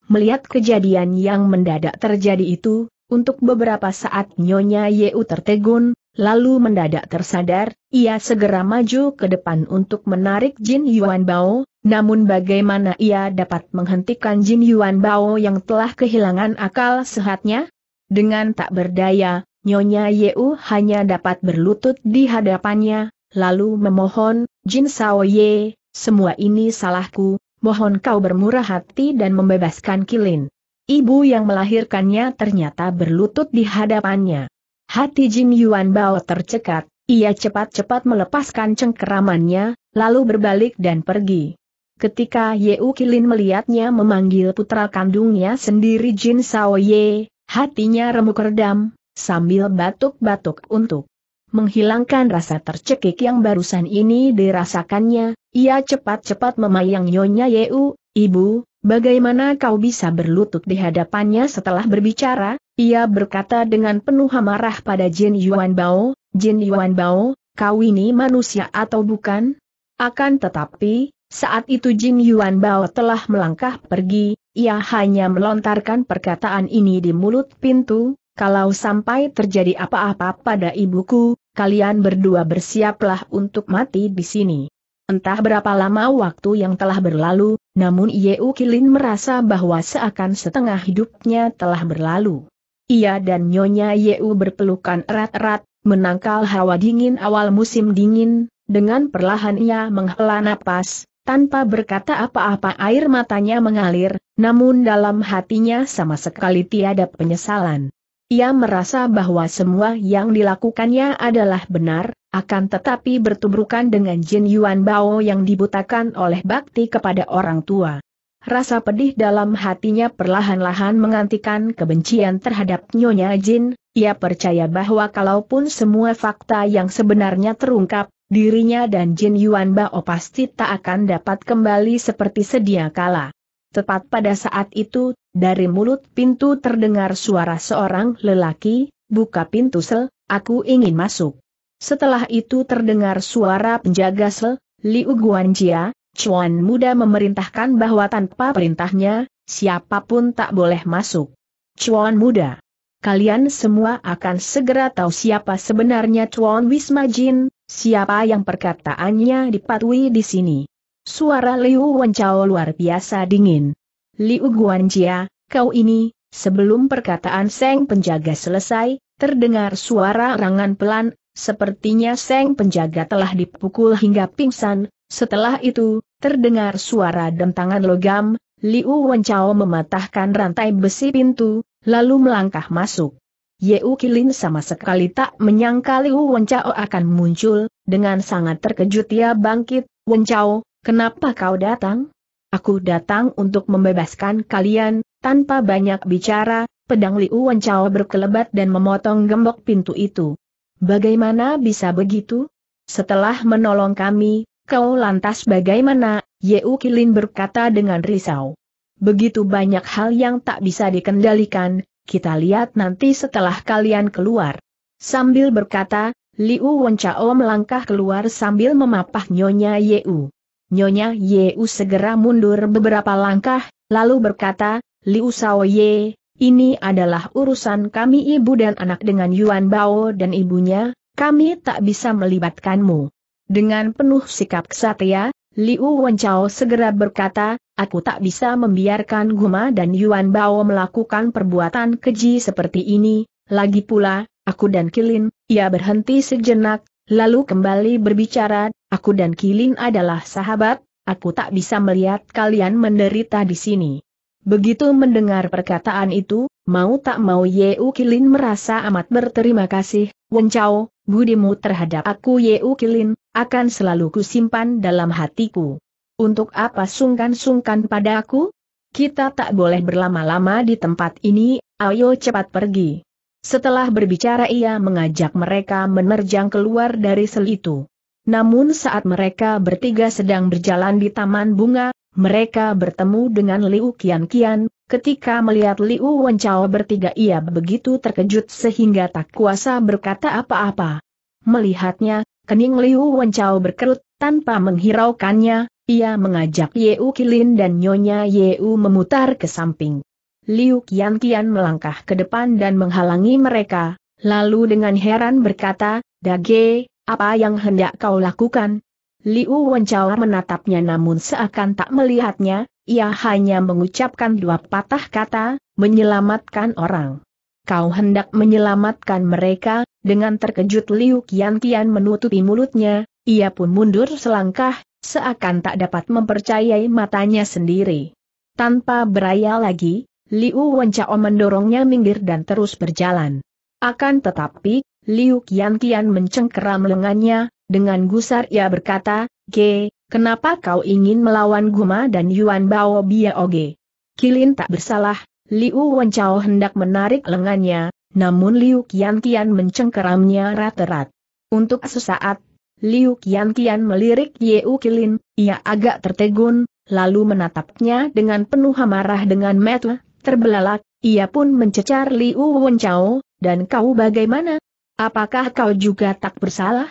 Melihat kejadian yang mendadak terjadi itu, untuk beberapa saat Nyonya Yeu tertegun, lalu mendadak tersadar, ia segera maju ke depan untuk menarik Jin Yuan Bao, namun bagaimana ia dapat menghentikan Jin Yuan Bao yang telah kehilangan akal sehatnya? Dengan tak berdaya, Nyonya Yeu hanya dapat berlutut di hadapannya, lalu memohon, Jin Sao Ye, semua ini salahku, mohon kau bermurah hati dan membebaskan Kilin. Ibu yang melahirkannya ternyata berlutut di hadapannya. Hati Jin Yuan Bao tercekat, ia cepat-cepat melepaskan cengkeramannya, lalu berbalik dan pergi. Ketika Yeu Kilin melihatnya memanggil putra kandungnya sendiri Jin Sao Ye, hatinya remuk redam, sambil batuk-batuk untuk menghilangkan rasa tercekik yang barusan ini dirasakannya, ia cepat-cepat memayang Nyonya Yeu, Ibu, bagaimana kau bisa berlutut di hadapannya setelah berbicara? Ia berkata dengan penuh amarah pada Jin Yuan Bao, Jin Yuan Bao, kau ini manusia atau bukan? Akan tetapi, saat itu Jin Yuan Bao telah melangkah pergi, ia hanya melontarkan perkataan ini di mulut pintu, kalau sampai terjadi apa-apa pada ibuku, kalian berdua bersiaplah untuk mati di sini. Entah berapa lama waktu yang telah berlalu, namun Yeu Kilin merasa bahwa seakan setengah hidupnya telah berlalu. Ia dan Nyonya Yeu berpelukan erat-erat, menangkal hawa dingin awal musim dingin, dengan perlahan ia menghela napas, tanpa berkata apa-apa air matanya mengalir, namun dalam hatinya sama sekali tiada penyesalan. Ia merasa bahwa semua yang dilakukannya adalah benar, akan tetapi bertubrukan dengan Jin Yuan Bao yang dibutakan oleh bakti kepada orang tua. Rasa pedih dalam hatinya perlahan-lahan mengantikan kebencian terhadap Nyonya Jin, ia percaya bahwa kalaupun semua fakta yang sebenarnya terungkap, dirinya dan Jin Yuan Bao pasti tak akan dapat kembali seperti sedia kala. Tepat pada saat itu, dari mulut pintu terdengar suara seorang lelaki, buka pintu sel, aku ingin masuk. Setelah itu terdengar suara penjaga sel, Liu Guanjia, Chuan muda memerintahkan bahwa tanpa perintahnya, siapapun tak boleh masuk. Chuan muda. Kalian semua akan segera tahu siapa sebenarnya Chuan Wisma Jin, siapa yang perkataannya dipatuhi di sini. Suara Liu Wencao luar biasa dingin. Liu Guanjia, kau ini, sebelum perkataan Seng penjaga selesai, terdengar suara rangan pelan, sepertinya Seng penjaga telah dipukul hingga pingsan, setelah itu, terdengar suara dentangan logam, Liu Wencao mematahkan rantai besi pintu, lalu melangkah masuk. Yeu Kilin sama sekali tak menyangka Liu Wencao akan muncul, dengan sangat terkejut ia bangkit, Wencao, Kenapa kau datang? Aku datang untuk membebaskan kalian, tanpa banyak bicara, pedang Liu Wancao berkelebat dan memotong gembok pintu itu. Bagaimana bisa begitu? Setelah menolong kami, kau lantas bagaimana? Yeu Kilin berkata dengan risau. Begitu banyak hal yang tak bisa dikendalikan, kita lihat nanti setelah kalian keluar. Sambil berkata, Liu Wancao melangkah keluar sambil memapah Nyonya Yeu. Nyonya Yeu segera mundur beberapa langkah, lalu berkata, Liu Sao Ye, ini adalah urusan kami ibu dan anak dengan Yuan Bao dan ibunya, kami tak bisa melibatkanmu. Dengan penuh sikap kesatria, Liu Wenchao segera berkata, aku tak bisa membiarkan Guma dan Yuan Bao melakukan perbuatan keji seperti ini, lagi pula, aku dan Kilin, ia berhenti sejenak, Lalu kembali berbicara, aku dan Kilin adalah sahabat, aku tak bisa melihat kalian menderita di sini. Begitu mendengar perkataan itu, mau tak mau Yeu Kilin merasa amat berterima kasih, Wencau, budimu terhadap aku Yeu Kilin, akan selalu kusimpan dalam hatiku. Untuk apa sungkan-sungkan padaku? Kita tak boleh berlama-lama di tempat ini, ayo cepat pergi. Setelah berbicara ia mengajak mereka menerjang keluar dari sel itu. Namun saat mereka bertiga sedang berjalan di taman bunga, mereka bertemu dengan Liu Qian Qian, ketika melihat Liu Wencao bertiga ia begitu terkejut sehingga tak kuasa berkata apa-apa. Melihatnya, kening Liu Wencao berkerut, tanpa menghiraukannya, ia mengajak Yeu Kilin dan Nyonya Yeu memutar ke samping. Liu Qian Qian melangkah ke depan dan menghalangi mereka, lalu dengan heran berkata, Dage, apa yang hendak kau lakukan? Liu Wenchao menatapnya namun seakan tak melihatnya, ia hanya mengucapkan dua patah kata, menyelamatkan orang. Kau hendak menyelamatkan mereka, dengan terkejut Liu Qian Qian menutupi mulutnya, ia pun mundur selangkah, seakan tak dapat mempercayai matanya sendiri. Tanpa beraya lagi, Liu Wencao mendorongnya minggir dan terus berjalan. Akan tetapi, Liu Kian Qian mencengkeram lengannya, dengan gusar ia berkata, Ge, kenapa kau ingin melawan Guma dan Yuan Bao Biaoge? Kilin tak bersalah, Liu Wencao hendak menarik lengannya, namun Liu Kian Qian mencengkeramnya rat-rat. Untuk sesaat, Liu Kian Qian melirik Yeu Kilin, ia agak tertegun, lalu menatapnya dengan penuh amarah dengan metu terbelalak, ia pun mencecar Liu Wenchao, dan kau bagaimana? Apakah kau juga tak bersalah?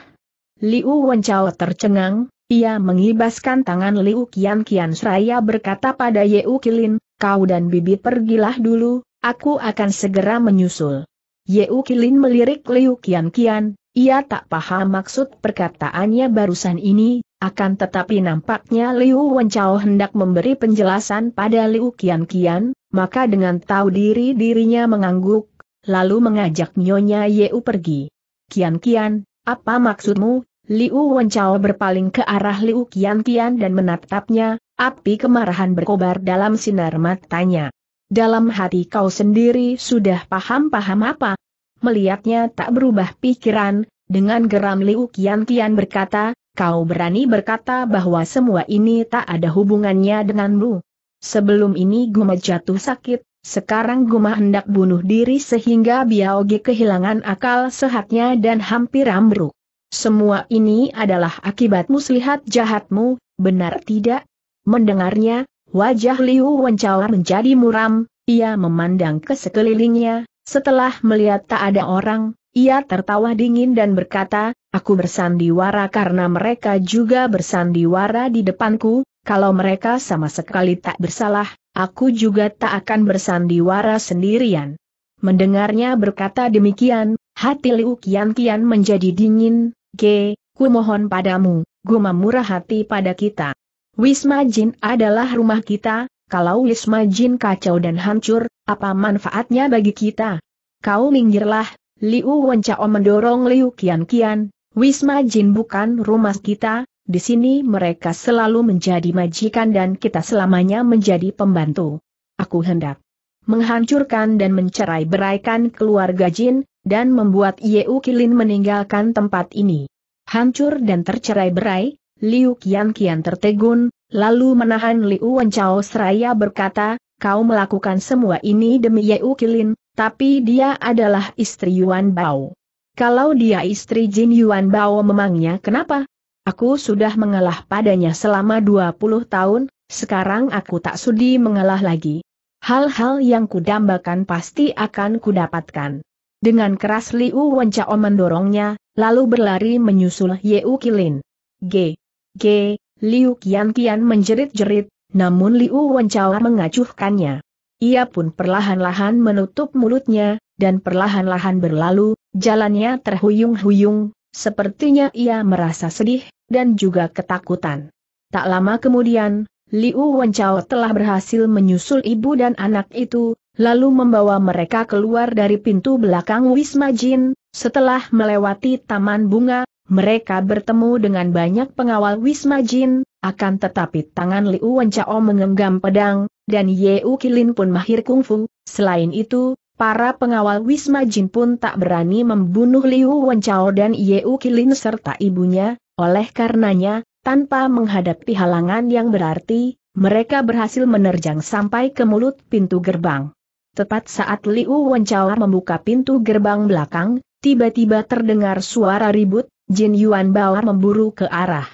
Liu Wenchao tercengang, ia mengibaskan tangan Liu Kian Kian Seraya berkata pada Ye Kilin, kau dan bibi pergilah dulu, aku akan segera menyusul. Ye Kilin melirik Liu Kian Kian, ia tak paham maksud perkataannya barusan ini, akan tetapi nampaknya Liu Wenchao hendak memberi penjelasan pada Liu Kian Kian, maka dengan tahu diri dirinya mengangguk, lalu mengajak Nyonya Yeu pergi. Kian Kian, apa maksudmu? Liu Wenchao berpaling ke arah Liu Kian Kian dan menatapnya, api kemarahan berkobar dalam sinar matanya. Dalam hati kau sendiri sudah paham-paham apa? Melihatnya tak berubah pikiran, dengan geram Liu Kian Kian berkata, kau berani berkata bahwa semua ini tak ada hubungannya denganmu. Sebelum ini Guma jatuh sakit, sekarang Guma hendak bunuh diri sehingga Biaoge kehilangan akal sehatnya dan hampir ambruk. Semua ini adalah akibat muslihat jahatmu, benar tidak? Mendengarnya, wajah Liu Wencao menjadi muram, ia memandang ke sekelilingnya, setelah melihat tak ada orang, ia tertawa dingin dan berkata, Aku bersandiwara karena mereka juga bersandiwara di depanku, kalau mereka sama sekali tak bersalah, aku juga tak akan bersandiwara sendirian. Mendengarnya berkata demikian, hati Liu Kian Kian menjadi dingin, Ge, ku mohon padamu, guma murah hati pada kita. Wisma Jin adalah rumah kita, kalau Wisma Jin kacau dan hancur, apa manfaatnya bagi kita? Kau minggirlah, Liu Wencao mendorong Liu Kian Kian, Wisma Jin bukan rumah kita, di sini mereka selalu menjadi majikan dan kita selamanya menjadi pembantu. Aku hendak menghancurkan dan mencerai beraikan keluarga Jin, dan membuat Yeu Kilin meninggalkan tempat ini. Hancur dan tercerai berai, Liu Qian Qian tertegun, lalu menahan Liu Wencao seraya berkata, kau melakukan semua ini demi Yeu Kilin, tapi dia adalah istri Yuan Bao. Kalau dia istri Jin Yuan Bao memangnya kenapa? Aku sudah mengalah padanya selama 20 tahun, sekarang aku tak sudi mengalah lagi. Hal-hal yang kudambakan pasti akan kudapatkan. Dengan keras Liu Wencao mendorongnya, lalu berlari menyusul Yeu Kilin. G. G. Liu Kian Kian menjerit-jerit, namun Liu Wencao mengacuhkannya. Ia pun perlahan-lahan menutup mulutnya, dan perlahan-lahan berlalu, Jalannya terhuyung-huyung, sepertinya ia merasa sedih, dan juga ketakutan. Tak lama kemudian, Liu Wenchao telah berhasil menyusul ibu dan anak itu, lalu membawa mereka keluar dari pintu belakang Wisma Jin, setelah melewati taman bunga, mereka bertemu dengan banyak pengawal Wisma Jin, akan tetapi tangan Liu Wenchao mengenggam pedang, dan Yeu Kilin pun mahir kungfu. Selain itu, Para pengawal Wisma Jin pun tak berani membunuh Liu Wenchao dan Yeu Kilin serta ibunya, oleh karenanya, tanpa menghadapi halangan yang berarti, mereka berhasil menerjang sampai ke mulut pintu gerbang. Tepat saat Liu Wenchao membuka pintu gerbang belakang, tiba-tiba terdengar suara ribut, Jin Yuan Bao memburu ke arah.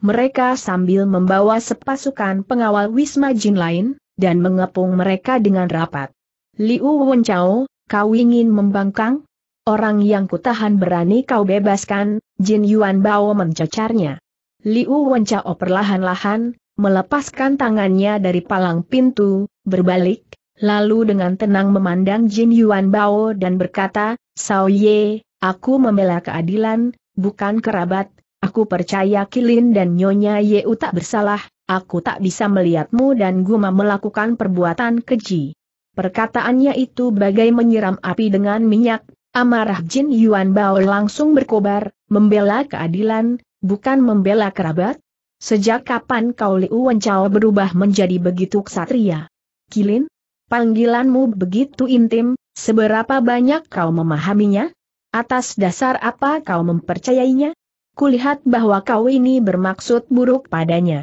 Mereka sambil membawa sepasukan pengawal Wisma Jin lain, dan mengepung mereka dengan rapat. Liu Wenchao, kau ingin membangkang? Orang yang kutahan berani kau bebaskan, Jin Yuan Bao mencecarnya. Liu Wenchao perlahan-lahan, melepaskan tangannya dari palang pintu, berbalik, lalu dengan tenang memandang Jin Yuan Bao dan berkata, Sao Ye, aku membela keadilan, bukan kerabat, aku percaya Kilin dan Nyonya Yeu tak bersalah, aku tak bisa melihatmu dan Guma melakukan perbuatan keji. Perkataannya itu bagai menyiram api dengan minyak, amarah Jin Yuan Bao langsung berkobar, membela keadilan, bukan membela kerabat. Sejak kapan kau Liu Wenchao berubah menjadi begitu ksatria? Kilin? Panggilanmu begitu intim, seberapa banyak kau memahaminya? Atas dasar apa kau mempercayainya? Kulihat bahwa kau ini bermaksud buruk padanya.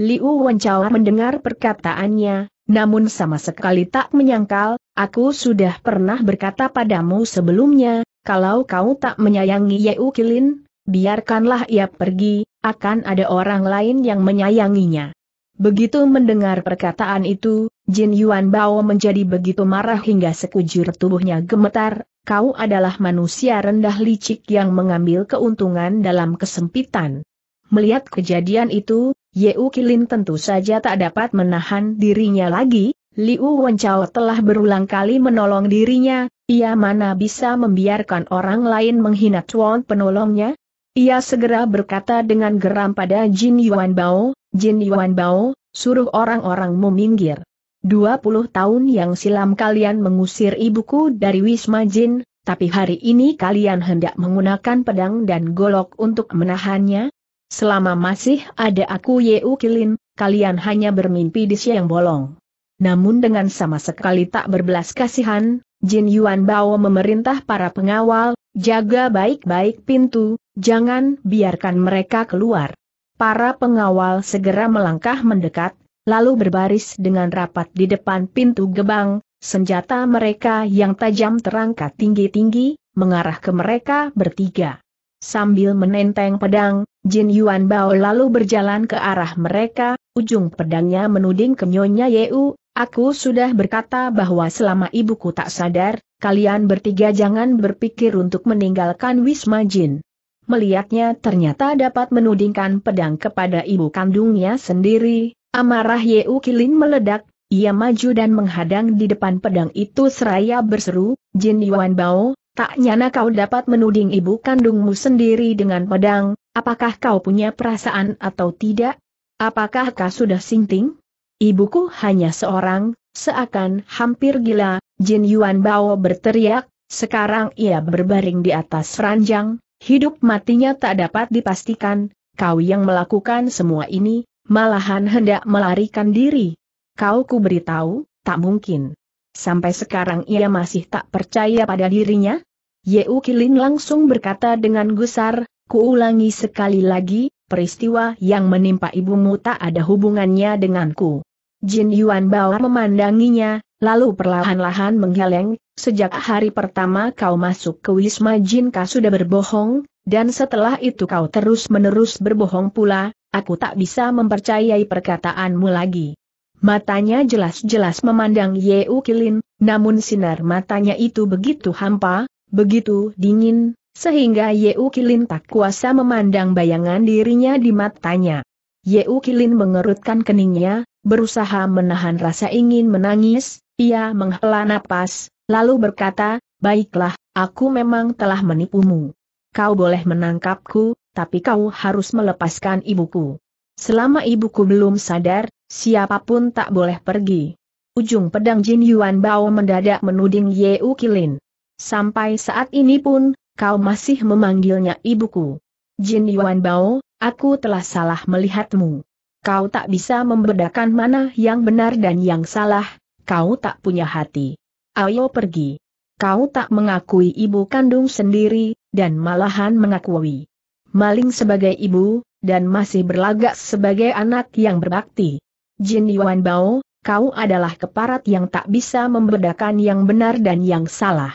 Liu Wenchao mendengar perkataannya, namun sama sekali tak menyangkal, aku sudah pernah berkata padamu sebelumnya, kalau kau tak menyayangi Yeu Kilin, biarkanlah ia pergi, akan ada orang lain yang menyayanginya. Begitu mendengar perkataan itu, Jin Yuan Bao menjadi begitu marah hingga sekujur tubuhnya gemetar, kau adalah manusia rendah licik yang mengambil keuntungan dalam kesempitan. Melihat kejadian itu, Yeu Kilin tentu saja tak dapat menahan dirinya lagi, Liu Wenchao telah berulang kali menolong dirinya, ia mana bisa membiarkan orang lain menghina Chuan penolongnya? Ia segera berkata dengan geram pada Jin Yuan Bao, Jin Yuan Bao, suruh orang-orangmu minggir. 20 tahun yang silam kalian mengusir ibuku dari Wisma Jin, tapi hari ini kalian hendak menggunakan pedang dan golok untuk menahannya? Selama masih ada aku Yeu Kilin, kalian hanya bermimpi di siang bolong. Namun dengan sama sekali tak berbelas kasihan, Jin Yuan Bao memerintah para pengawal, jaga baik-baik pintu, jangan biarkan mereka keluar. Para pengawal segera melangkah mendekat, lalu berbaris dengan rapat di depan pintu gebang, senjata mereka yang tajam terangkat tinggi-tinggi, mengarah ke mereka bertiga. Sambil menenteng pedang, Jin Yuan Bao lalu berjalan ke arah mereka, ujung pedangnya menuding ke Nyonya Yeu, aku sudah berkata bahwa selama ibuku tak sadar, kalian bertiga jangan berpikir untuk meninggalkan Wisma Jin. Melihatnya ternyata dapat menudingkan pedang kepada ibu kandungnya sendiri, amarah Yeu Kilin meledak, ia maju dan menghadang di depan pedang itu seraya berseru, Jin Yuan Bao, Tak nyana kau dapat menuding ibu kandungmu sendiri dengan pedang, apakah kau punya perasaan atau tidak? Apakah kau sudah sinting? Ibuku hanya seorang, seakan hampir gila, Jin Yuan Bao berteriak, sekarang ia berbaring di atas ranjang, hidup matinya tak dapat dipastikan, kau yang melakukan semua ini, malahan hendak melarikan diri. Kau ku beritahu, tak mungkin. Sampai sekarang ia masih tak percaya pada dirinya? Yeu Kilin langsung berkata dengan gusar, kuulangi sekali lagi, peristiwa yang menimpa ibumu tak ada hubungannya denganku. Jin Yuan Bao memandanginya, lalu perlahan-lahan menggeleng, sejak hari pertama kau masuk ke Wisma Jin kau sudah berbohong, dan setelah itu kau terus-menerus berbohong pula, aku tak bisa mempercayai perkataanmu lagi. Matanya jelas-jelas memandang Yeu Kilin, namun sinar matanya itu begitu hampa, begitu dingin, sehingga Yeu Kilin tak kuasa memandang bayangan dirinya di matanya. Yeu Kilin mengerutkan keningnya, berusaha menahan rasa ingin menangis, ia menghela napas, lalu berkata, Baiklah, aku memang telah menipumu. Kau boleh menangkapku, tapi kau harus melepaskan ibuku. Selama ibuku belum sadar, siapapun tak boleh pergi. Ujung pedang Jin Yuan Bao mendadak menuding Yeu Kilin. Sampai saat ini pun, kau masih memanggilnya ibuku. Jin Yuan Bao, aku telah salah melihatmu. Kau tak bisa membedakan mana yang benar dan yang salah, kau tak punya hati. Ayo pergi. Kau tak mengakui ibu kandung sendiri, dan malahan mengakui maling sebagai ibu, dan masih berlagak sebagai anak yang berbakti. Jin Yuan Bao, kau adalah keparat yang tak bisa membedakan yang benar dan yang salah.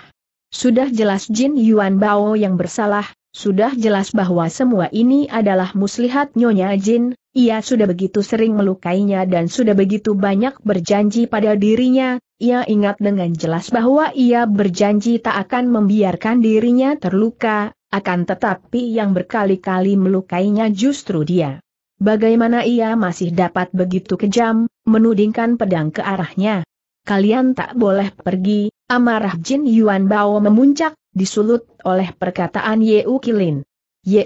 Sudah jelas Jin Yuan Bao yang bersalah, sudah jelas bahwa semua ini adalah muslihat Nyonya Jin, ia sudah begitu sering melukainya dan sudah begitu banyak berjanji pada dirinya, ia ingat dengan jelas bahwa ia berjanji tak akan membiarkan dirinya terluka, akan tetapi yang berkali-kali melukainya justru dia. Bagaimana ia masih dapat begitu kejam, menudingkan pedang ke arahnya? Kalian tak boleh pergi, Amarah Jin Yuan Bao memuncak, disulut oleh perkataan U Kilin.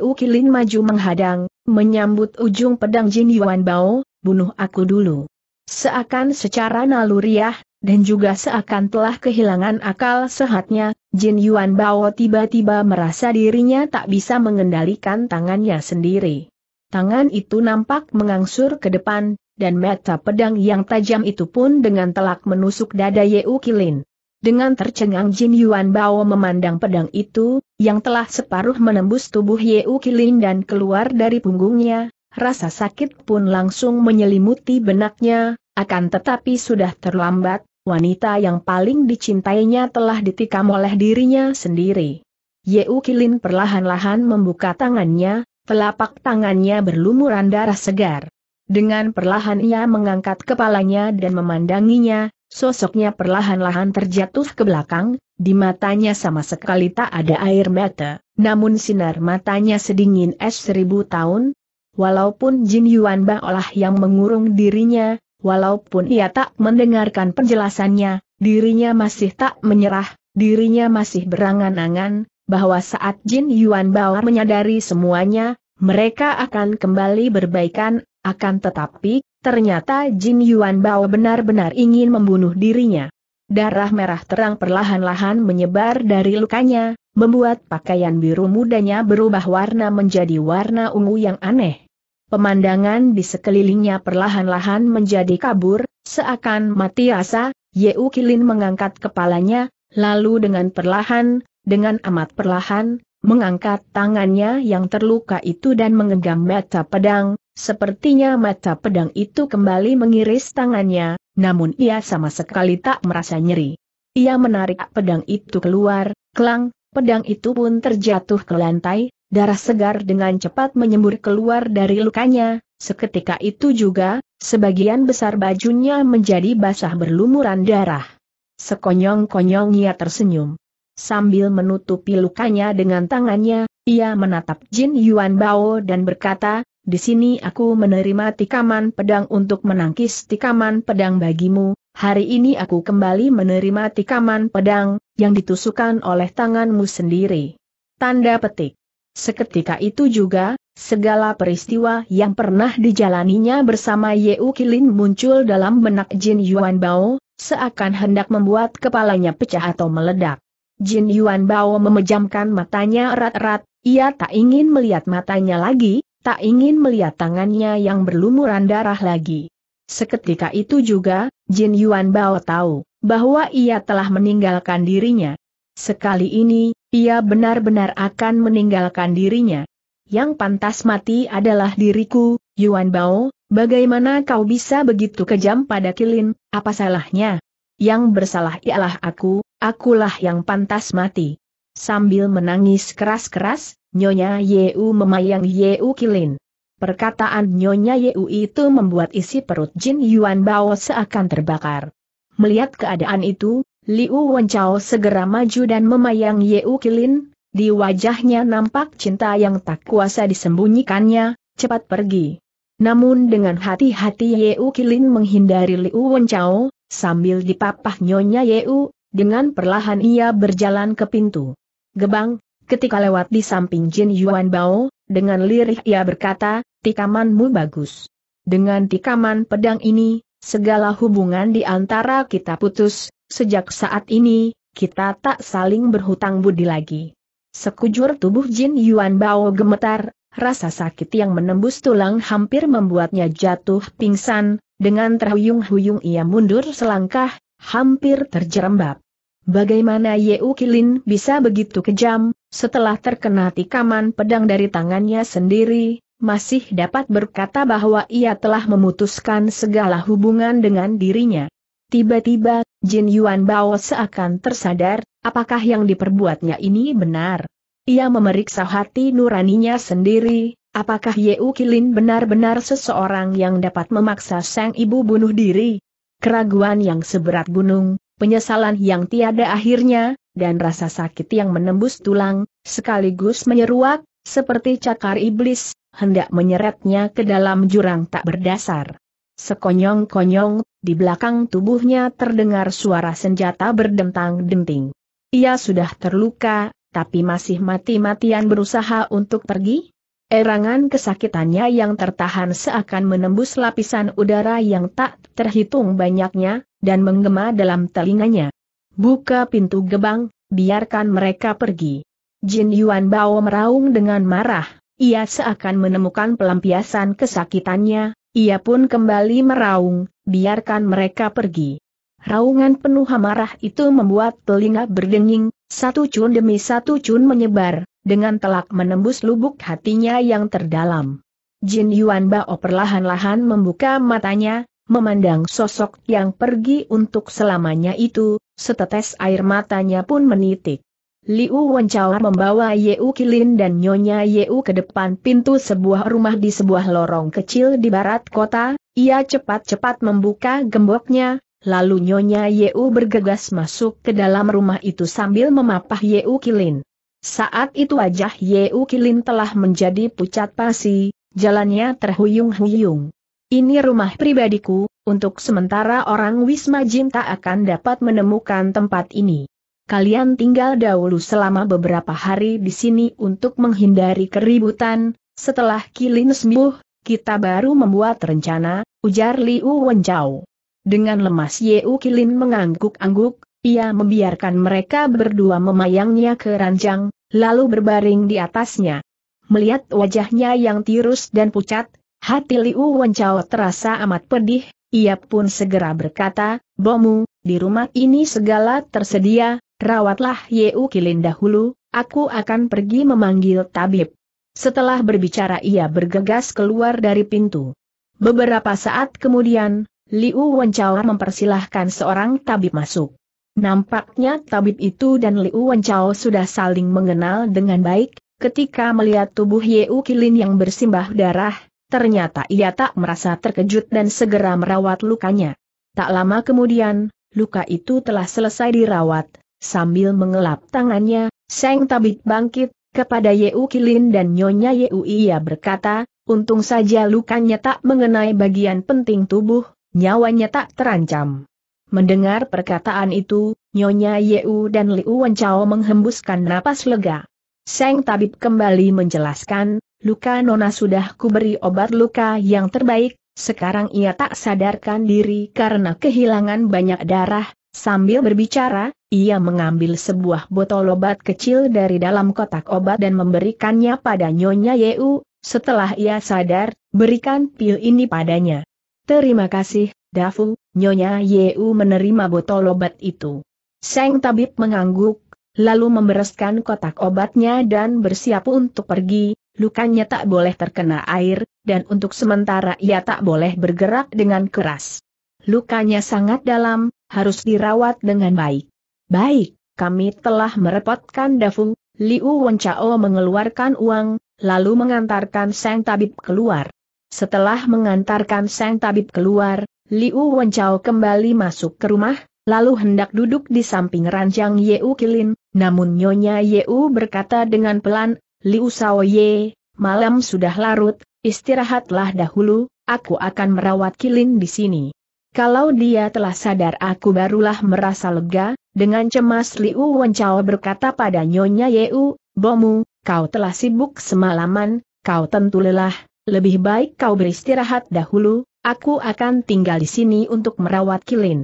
U Kilin maju menghadang, menyambut ujung pedang Jin Yuan Bao, bunuh aku dulu. Seakan secara naluriah, dan juga seakan telah kehilangan akal sehatnya, Jin Yuan Bao tiba-tiba merasa dirinya tak bisa mengendalikan tangannya sendiri. Tangan itu nampak mengangsur ke depan, dan mata pedang yang tajam itu pun dengan telak menusuk dada U Kilin. Dengan tercengang Jin Yuan Bao memandang pedang itu, yang telah separuh menembus tubuh U Kilin dan keluar dari punggungnya, rasa sakit pun langsung menyelimuti benaknya, akan tetapi sudah terlambat, wanita yang paling dicintainya telah ditikam oleh dirinya sendiri. U Kilin perlahan-lahan membuka tangannya, telapak tangannya berlumuran darah segar. Dengan perlahan ia mengangkat kepalanya dan memandanginya, Sosoknya perlahan-lahan terjatuh ke belakang, di matanya sama sekali tak ada air mata, namun sinar matanya sedingin es seribu tahun. Walaupun Jin Yuan Baolah yang mengurung dirinya, walaupun ia tak mendengarkan penjelasannya, dirinya masih tak menyerah, dirinya masih berangan-angan, bahwa saat Jin Yuan Bao menyadari semuanya, mereka akan kembali berbaikan, akan tetapi, Ternyata Jin Yuan Bao benar-benar ingin membunuh dirinya. Darah merah terang perlahan-lahan menyebar dari lukanya, membuat pakaian biru mudanya berubah warna menjadi warna ungu yang aneh. Pemandangan di sekelilingnya perlahan-lahan menjadi kabur, seakan mati asa, Yeu Kilin mengangkat kepalanya, lalu dengan perlahan, dengan amat perlahan, mengangkat tangannya yang terluka itu dan menggenggam mata pedang, Sepertinya mata pedang itu kembali mengiris tangannya, namun ia sama sekali tak merasa nyeri. Ia menarik pedang itu keluar, klang, pedang itu pun terjatuh ke lantai, darah segar dengan cepat menyembur keluar dari lukanya, seketika itu juga, sebagian besar bajunya menjadi basah berlumuran darah. Sekonyong-konyong ia tersenyum. Sambil menutupi lukanya dengan tangannya, ia menatap Jin Yuan Bao dan berkata, di sini aku menerima tikaman pedang untuk menangkis tikaman pedang bagimu, hari ini aku kembali menerima tikaman pedang, yang ditusukkan oleh tanganmu sendiri. Tanda petik. Seketika itu juga, segala peristiwa yang pernah dijalaninya bersama Yeu Kilin muncul dalam benak Jin Yuan Bao, seakan hendak membuat kepalanya pecah atau meledak. Jin Yuan Bao memejamkan matanya erat-erat, ia tak ingin melihat matanya lagi, tak ingin melihat tangannya yang berlumuran darah lagi. Seketika itu juga, Jin Yuan Bao tahu bahwa ia telah meninggalkan dirinya. Sekali ini, ia benar-benar akan meninggalkan dirinya. Yang pantas mati adalah diriku, Yuan Bao, bagaimana kau bisa begitu kejam pada Kilin, apa salahnya? Yang bersalah ialah aku, akulah yang pantas mati. Sambil menangis keras-keras, Nyonya Yeu memayang Yeu Kilin. Perkataan Nyonya Yeu itu membuat isi perut Jin Yuan Bao seakan terbakar. Melihat keadaan itu, Liu Wenchao segera maju dan memayang Yeu Kilin, di wajahnya nampak cinta yang tak kuasa disembunyikannya, cepat pergi. Namun dengan hati-hati Yeu Kilin menghindari Liu Wenchao, sambil dipapah Nyonya Yeu, dengan perlahan ia berjalan ke pintu. Gebang, Ketika lewat di samping Jin Yuan Bao, dengan lirih ia berkata, tikamanmu bagus. Dengan tikaman pedang ini, segala hubungan di antara kita putus, sejak saat ini, kita tak saling berhutang budi lagi. Sekujur tubuh Jin Yuan Bao gemetar, rasa sakit yang menembus tulang hampir membuatnya jatuh pingsan, dengan terhuyung-huyung ia mundur selangkah, hampir terjerembab. Bagaimana Ye Kilin bisa begitu kejam, setelah terkena tikaman pedang dari tangannya sendiri, masih dapat berkata bahwa ia telah memutuskan segala hubungan dengan dirinya. Tiba-tiba, Jin Yuan Bao seakan tersadar, apakah yang diperbuatnya ini benar. Ia memeriksa hati nuraninya sendiri, apakah Yeu Kilin benar-benar seseorang yang dapat memaksa sang ibu bunuh diri? Keraguan yang seberat gunung, penyesalan yang tiada akhirnya, dan rasa sakit yang menembus tulang, sekaligus menyeruak, seperti cakar iblis, hendak menyeretnya ke dalam jurang tak berdasar. Sekonyong-konyong, di belakang tubuhnya terdengar suara senjata berdentang-denting. Ia sudah terluka, tapi masih mati-matian berusaha untuk pergi? Erangan kesakitannya yang tertahan seakan menembus lapisan udara yang tak terhitung banyaknya, dan menggema dalam telinganya. Buka pintu gebang, biarkan mereka pergi. Jin Yuan Bao meraung dengan marah, ia seakan menemukan pelampiasan kesakitannya, ia pun kembali meraung, biarkan mereka pergi. Raungan penuh amarah itu membuat telinga berdenging, satu cun demi satu cun menyebar, dengan telak menembus lubuk hatinya yang terdalam. Jin Yuan Bao perlahan-lahan membuka matanya, memandang sosok yang pergi untuk selamanya itu, setetes air matanya pun menitik. Liu Wenchao membawa Yeu Kilin dan Nyonya Yeu ke depan pintu sebuah rumah di sebuah lorong kecil di barat kota, ia cepat-cepat membuka gemboknya, lalu Nyonya Yeu bergegas masuk ke dalam rumah itu sambil memapah Yeu Kilin. Saat itu wajah Yeu Kilin telah menjadi pucat pasi, jalannya terhuyung-huyung. Ini rumah pribadiku, untuk sementara orang Wisma Jim tak akan dapat menemukan tempat ini. Kalian tinggal dahulu selama beberapa hari di sini untuk menghindari keributan, setelah Kilin sembuh, kita baru membuat rencana, ujar Liu Wenjau. Dengan lemas Yeu Kilin mengangguk-angguk, ia membiarkan mereka berdua memayangnya ke ranjang, lalu berbaring di atasnya. Melihat wajahnya yang tirus dan pucat, hati Liu Wenjau terasa amat pedih, ia pun segera berkata, Bomu, di rumah ini segala tersedia, rawatlah Yeu Kilin dahulu, aku akan pergi memanggil tabib. Setelah berbicara ia bergegas keluar dari pintu. Beberapa saat kemudian, Liu Wenchao mempersilahkan seorang tabib masuk. Nampaknya tabib itu dan Liu Wenchao sudah saling mengenal dengan baik, ketika melihat tubuh Yeu Kilin yang bersimbah darah, Ternyata ia tak merasa terkejut dan segera merawat lukanya. Tak lama kemudian, luka itu telah selesai dirawat. Sambil mengelap tangannya, Seng Tabib bangkit, kepada Yeu Kilin dan Nyonya Yeu ia berkata, untung saja lukanya tak mengenai bagian penting tubuh, nyawanya tak terancam. Mendengar perkataan itu, Nyonya Yeu dan Liu Wencao menghembuskan napas lega. Seng Tabib kembali menjelaskan, luka Nona sudah kuberi obat luka yang terbaik, sekarang ia tak sadarkan diri karena kehilangan banyak darah, sambil berbicara, ia mengambil sebuah botol obat kecil dari dalam kotak obat dan memberikannya pada Nyonya Yeu, setelah ia sadar, berikan pil ini padanya. Terima kasih, Dafu, Nyonya Yeu menerima botol obat itu. Seng tabib mengangguk, lalu membereskan kotak obatnya dan bersiap untuk pergi, lukanya tak boleh terkena air, dan untuk sementara ia tak boleh bergerak dengan keras. Lukanya sangat dalam, harus dirawat dengan baik. Baik, kami telah merepotkan Dafung, Liu Wencao mengeluarkan uang, lalu mengantarkan sang tabib keluar. Setelah mengantarkan sang tabib keluar, Liu Wencao kembali masuk ke rumah, lalu hendak duduk di samping ranjang Yeu Kilin, namun Nyonya Yeu berkata dengan pelan, Liu Sao Ye, malam sudah larut, istirahatlah dahulu, aku akan merawat Kilin di sini. Kalau dia telah sadar aku barulah merasa lega, dengan cemas Liu Wencao berkata pada Nyonya Yeu, Bomu, kau telah sibuk semalaman, kau tentu lelah, lebih baik kau beristirahat dahulu, aku akan tinggal di sini untuk merawat Kilin.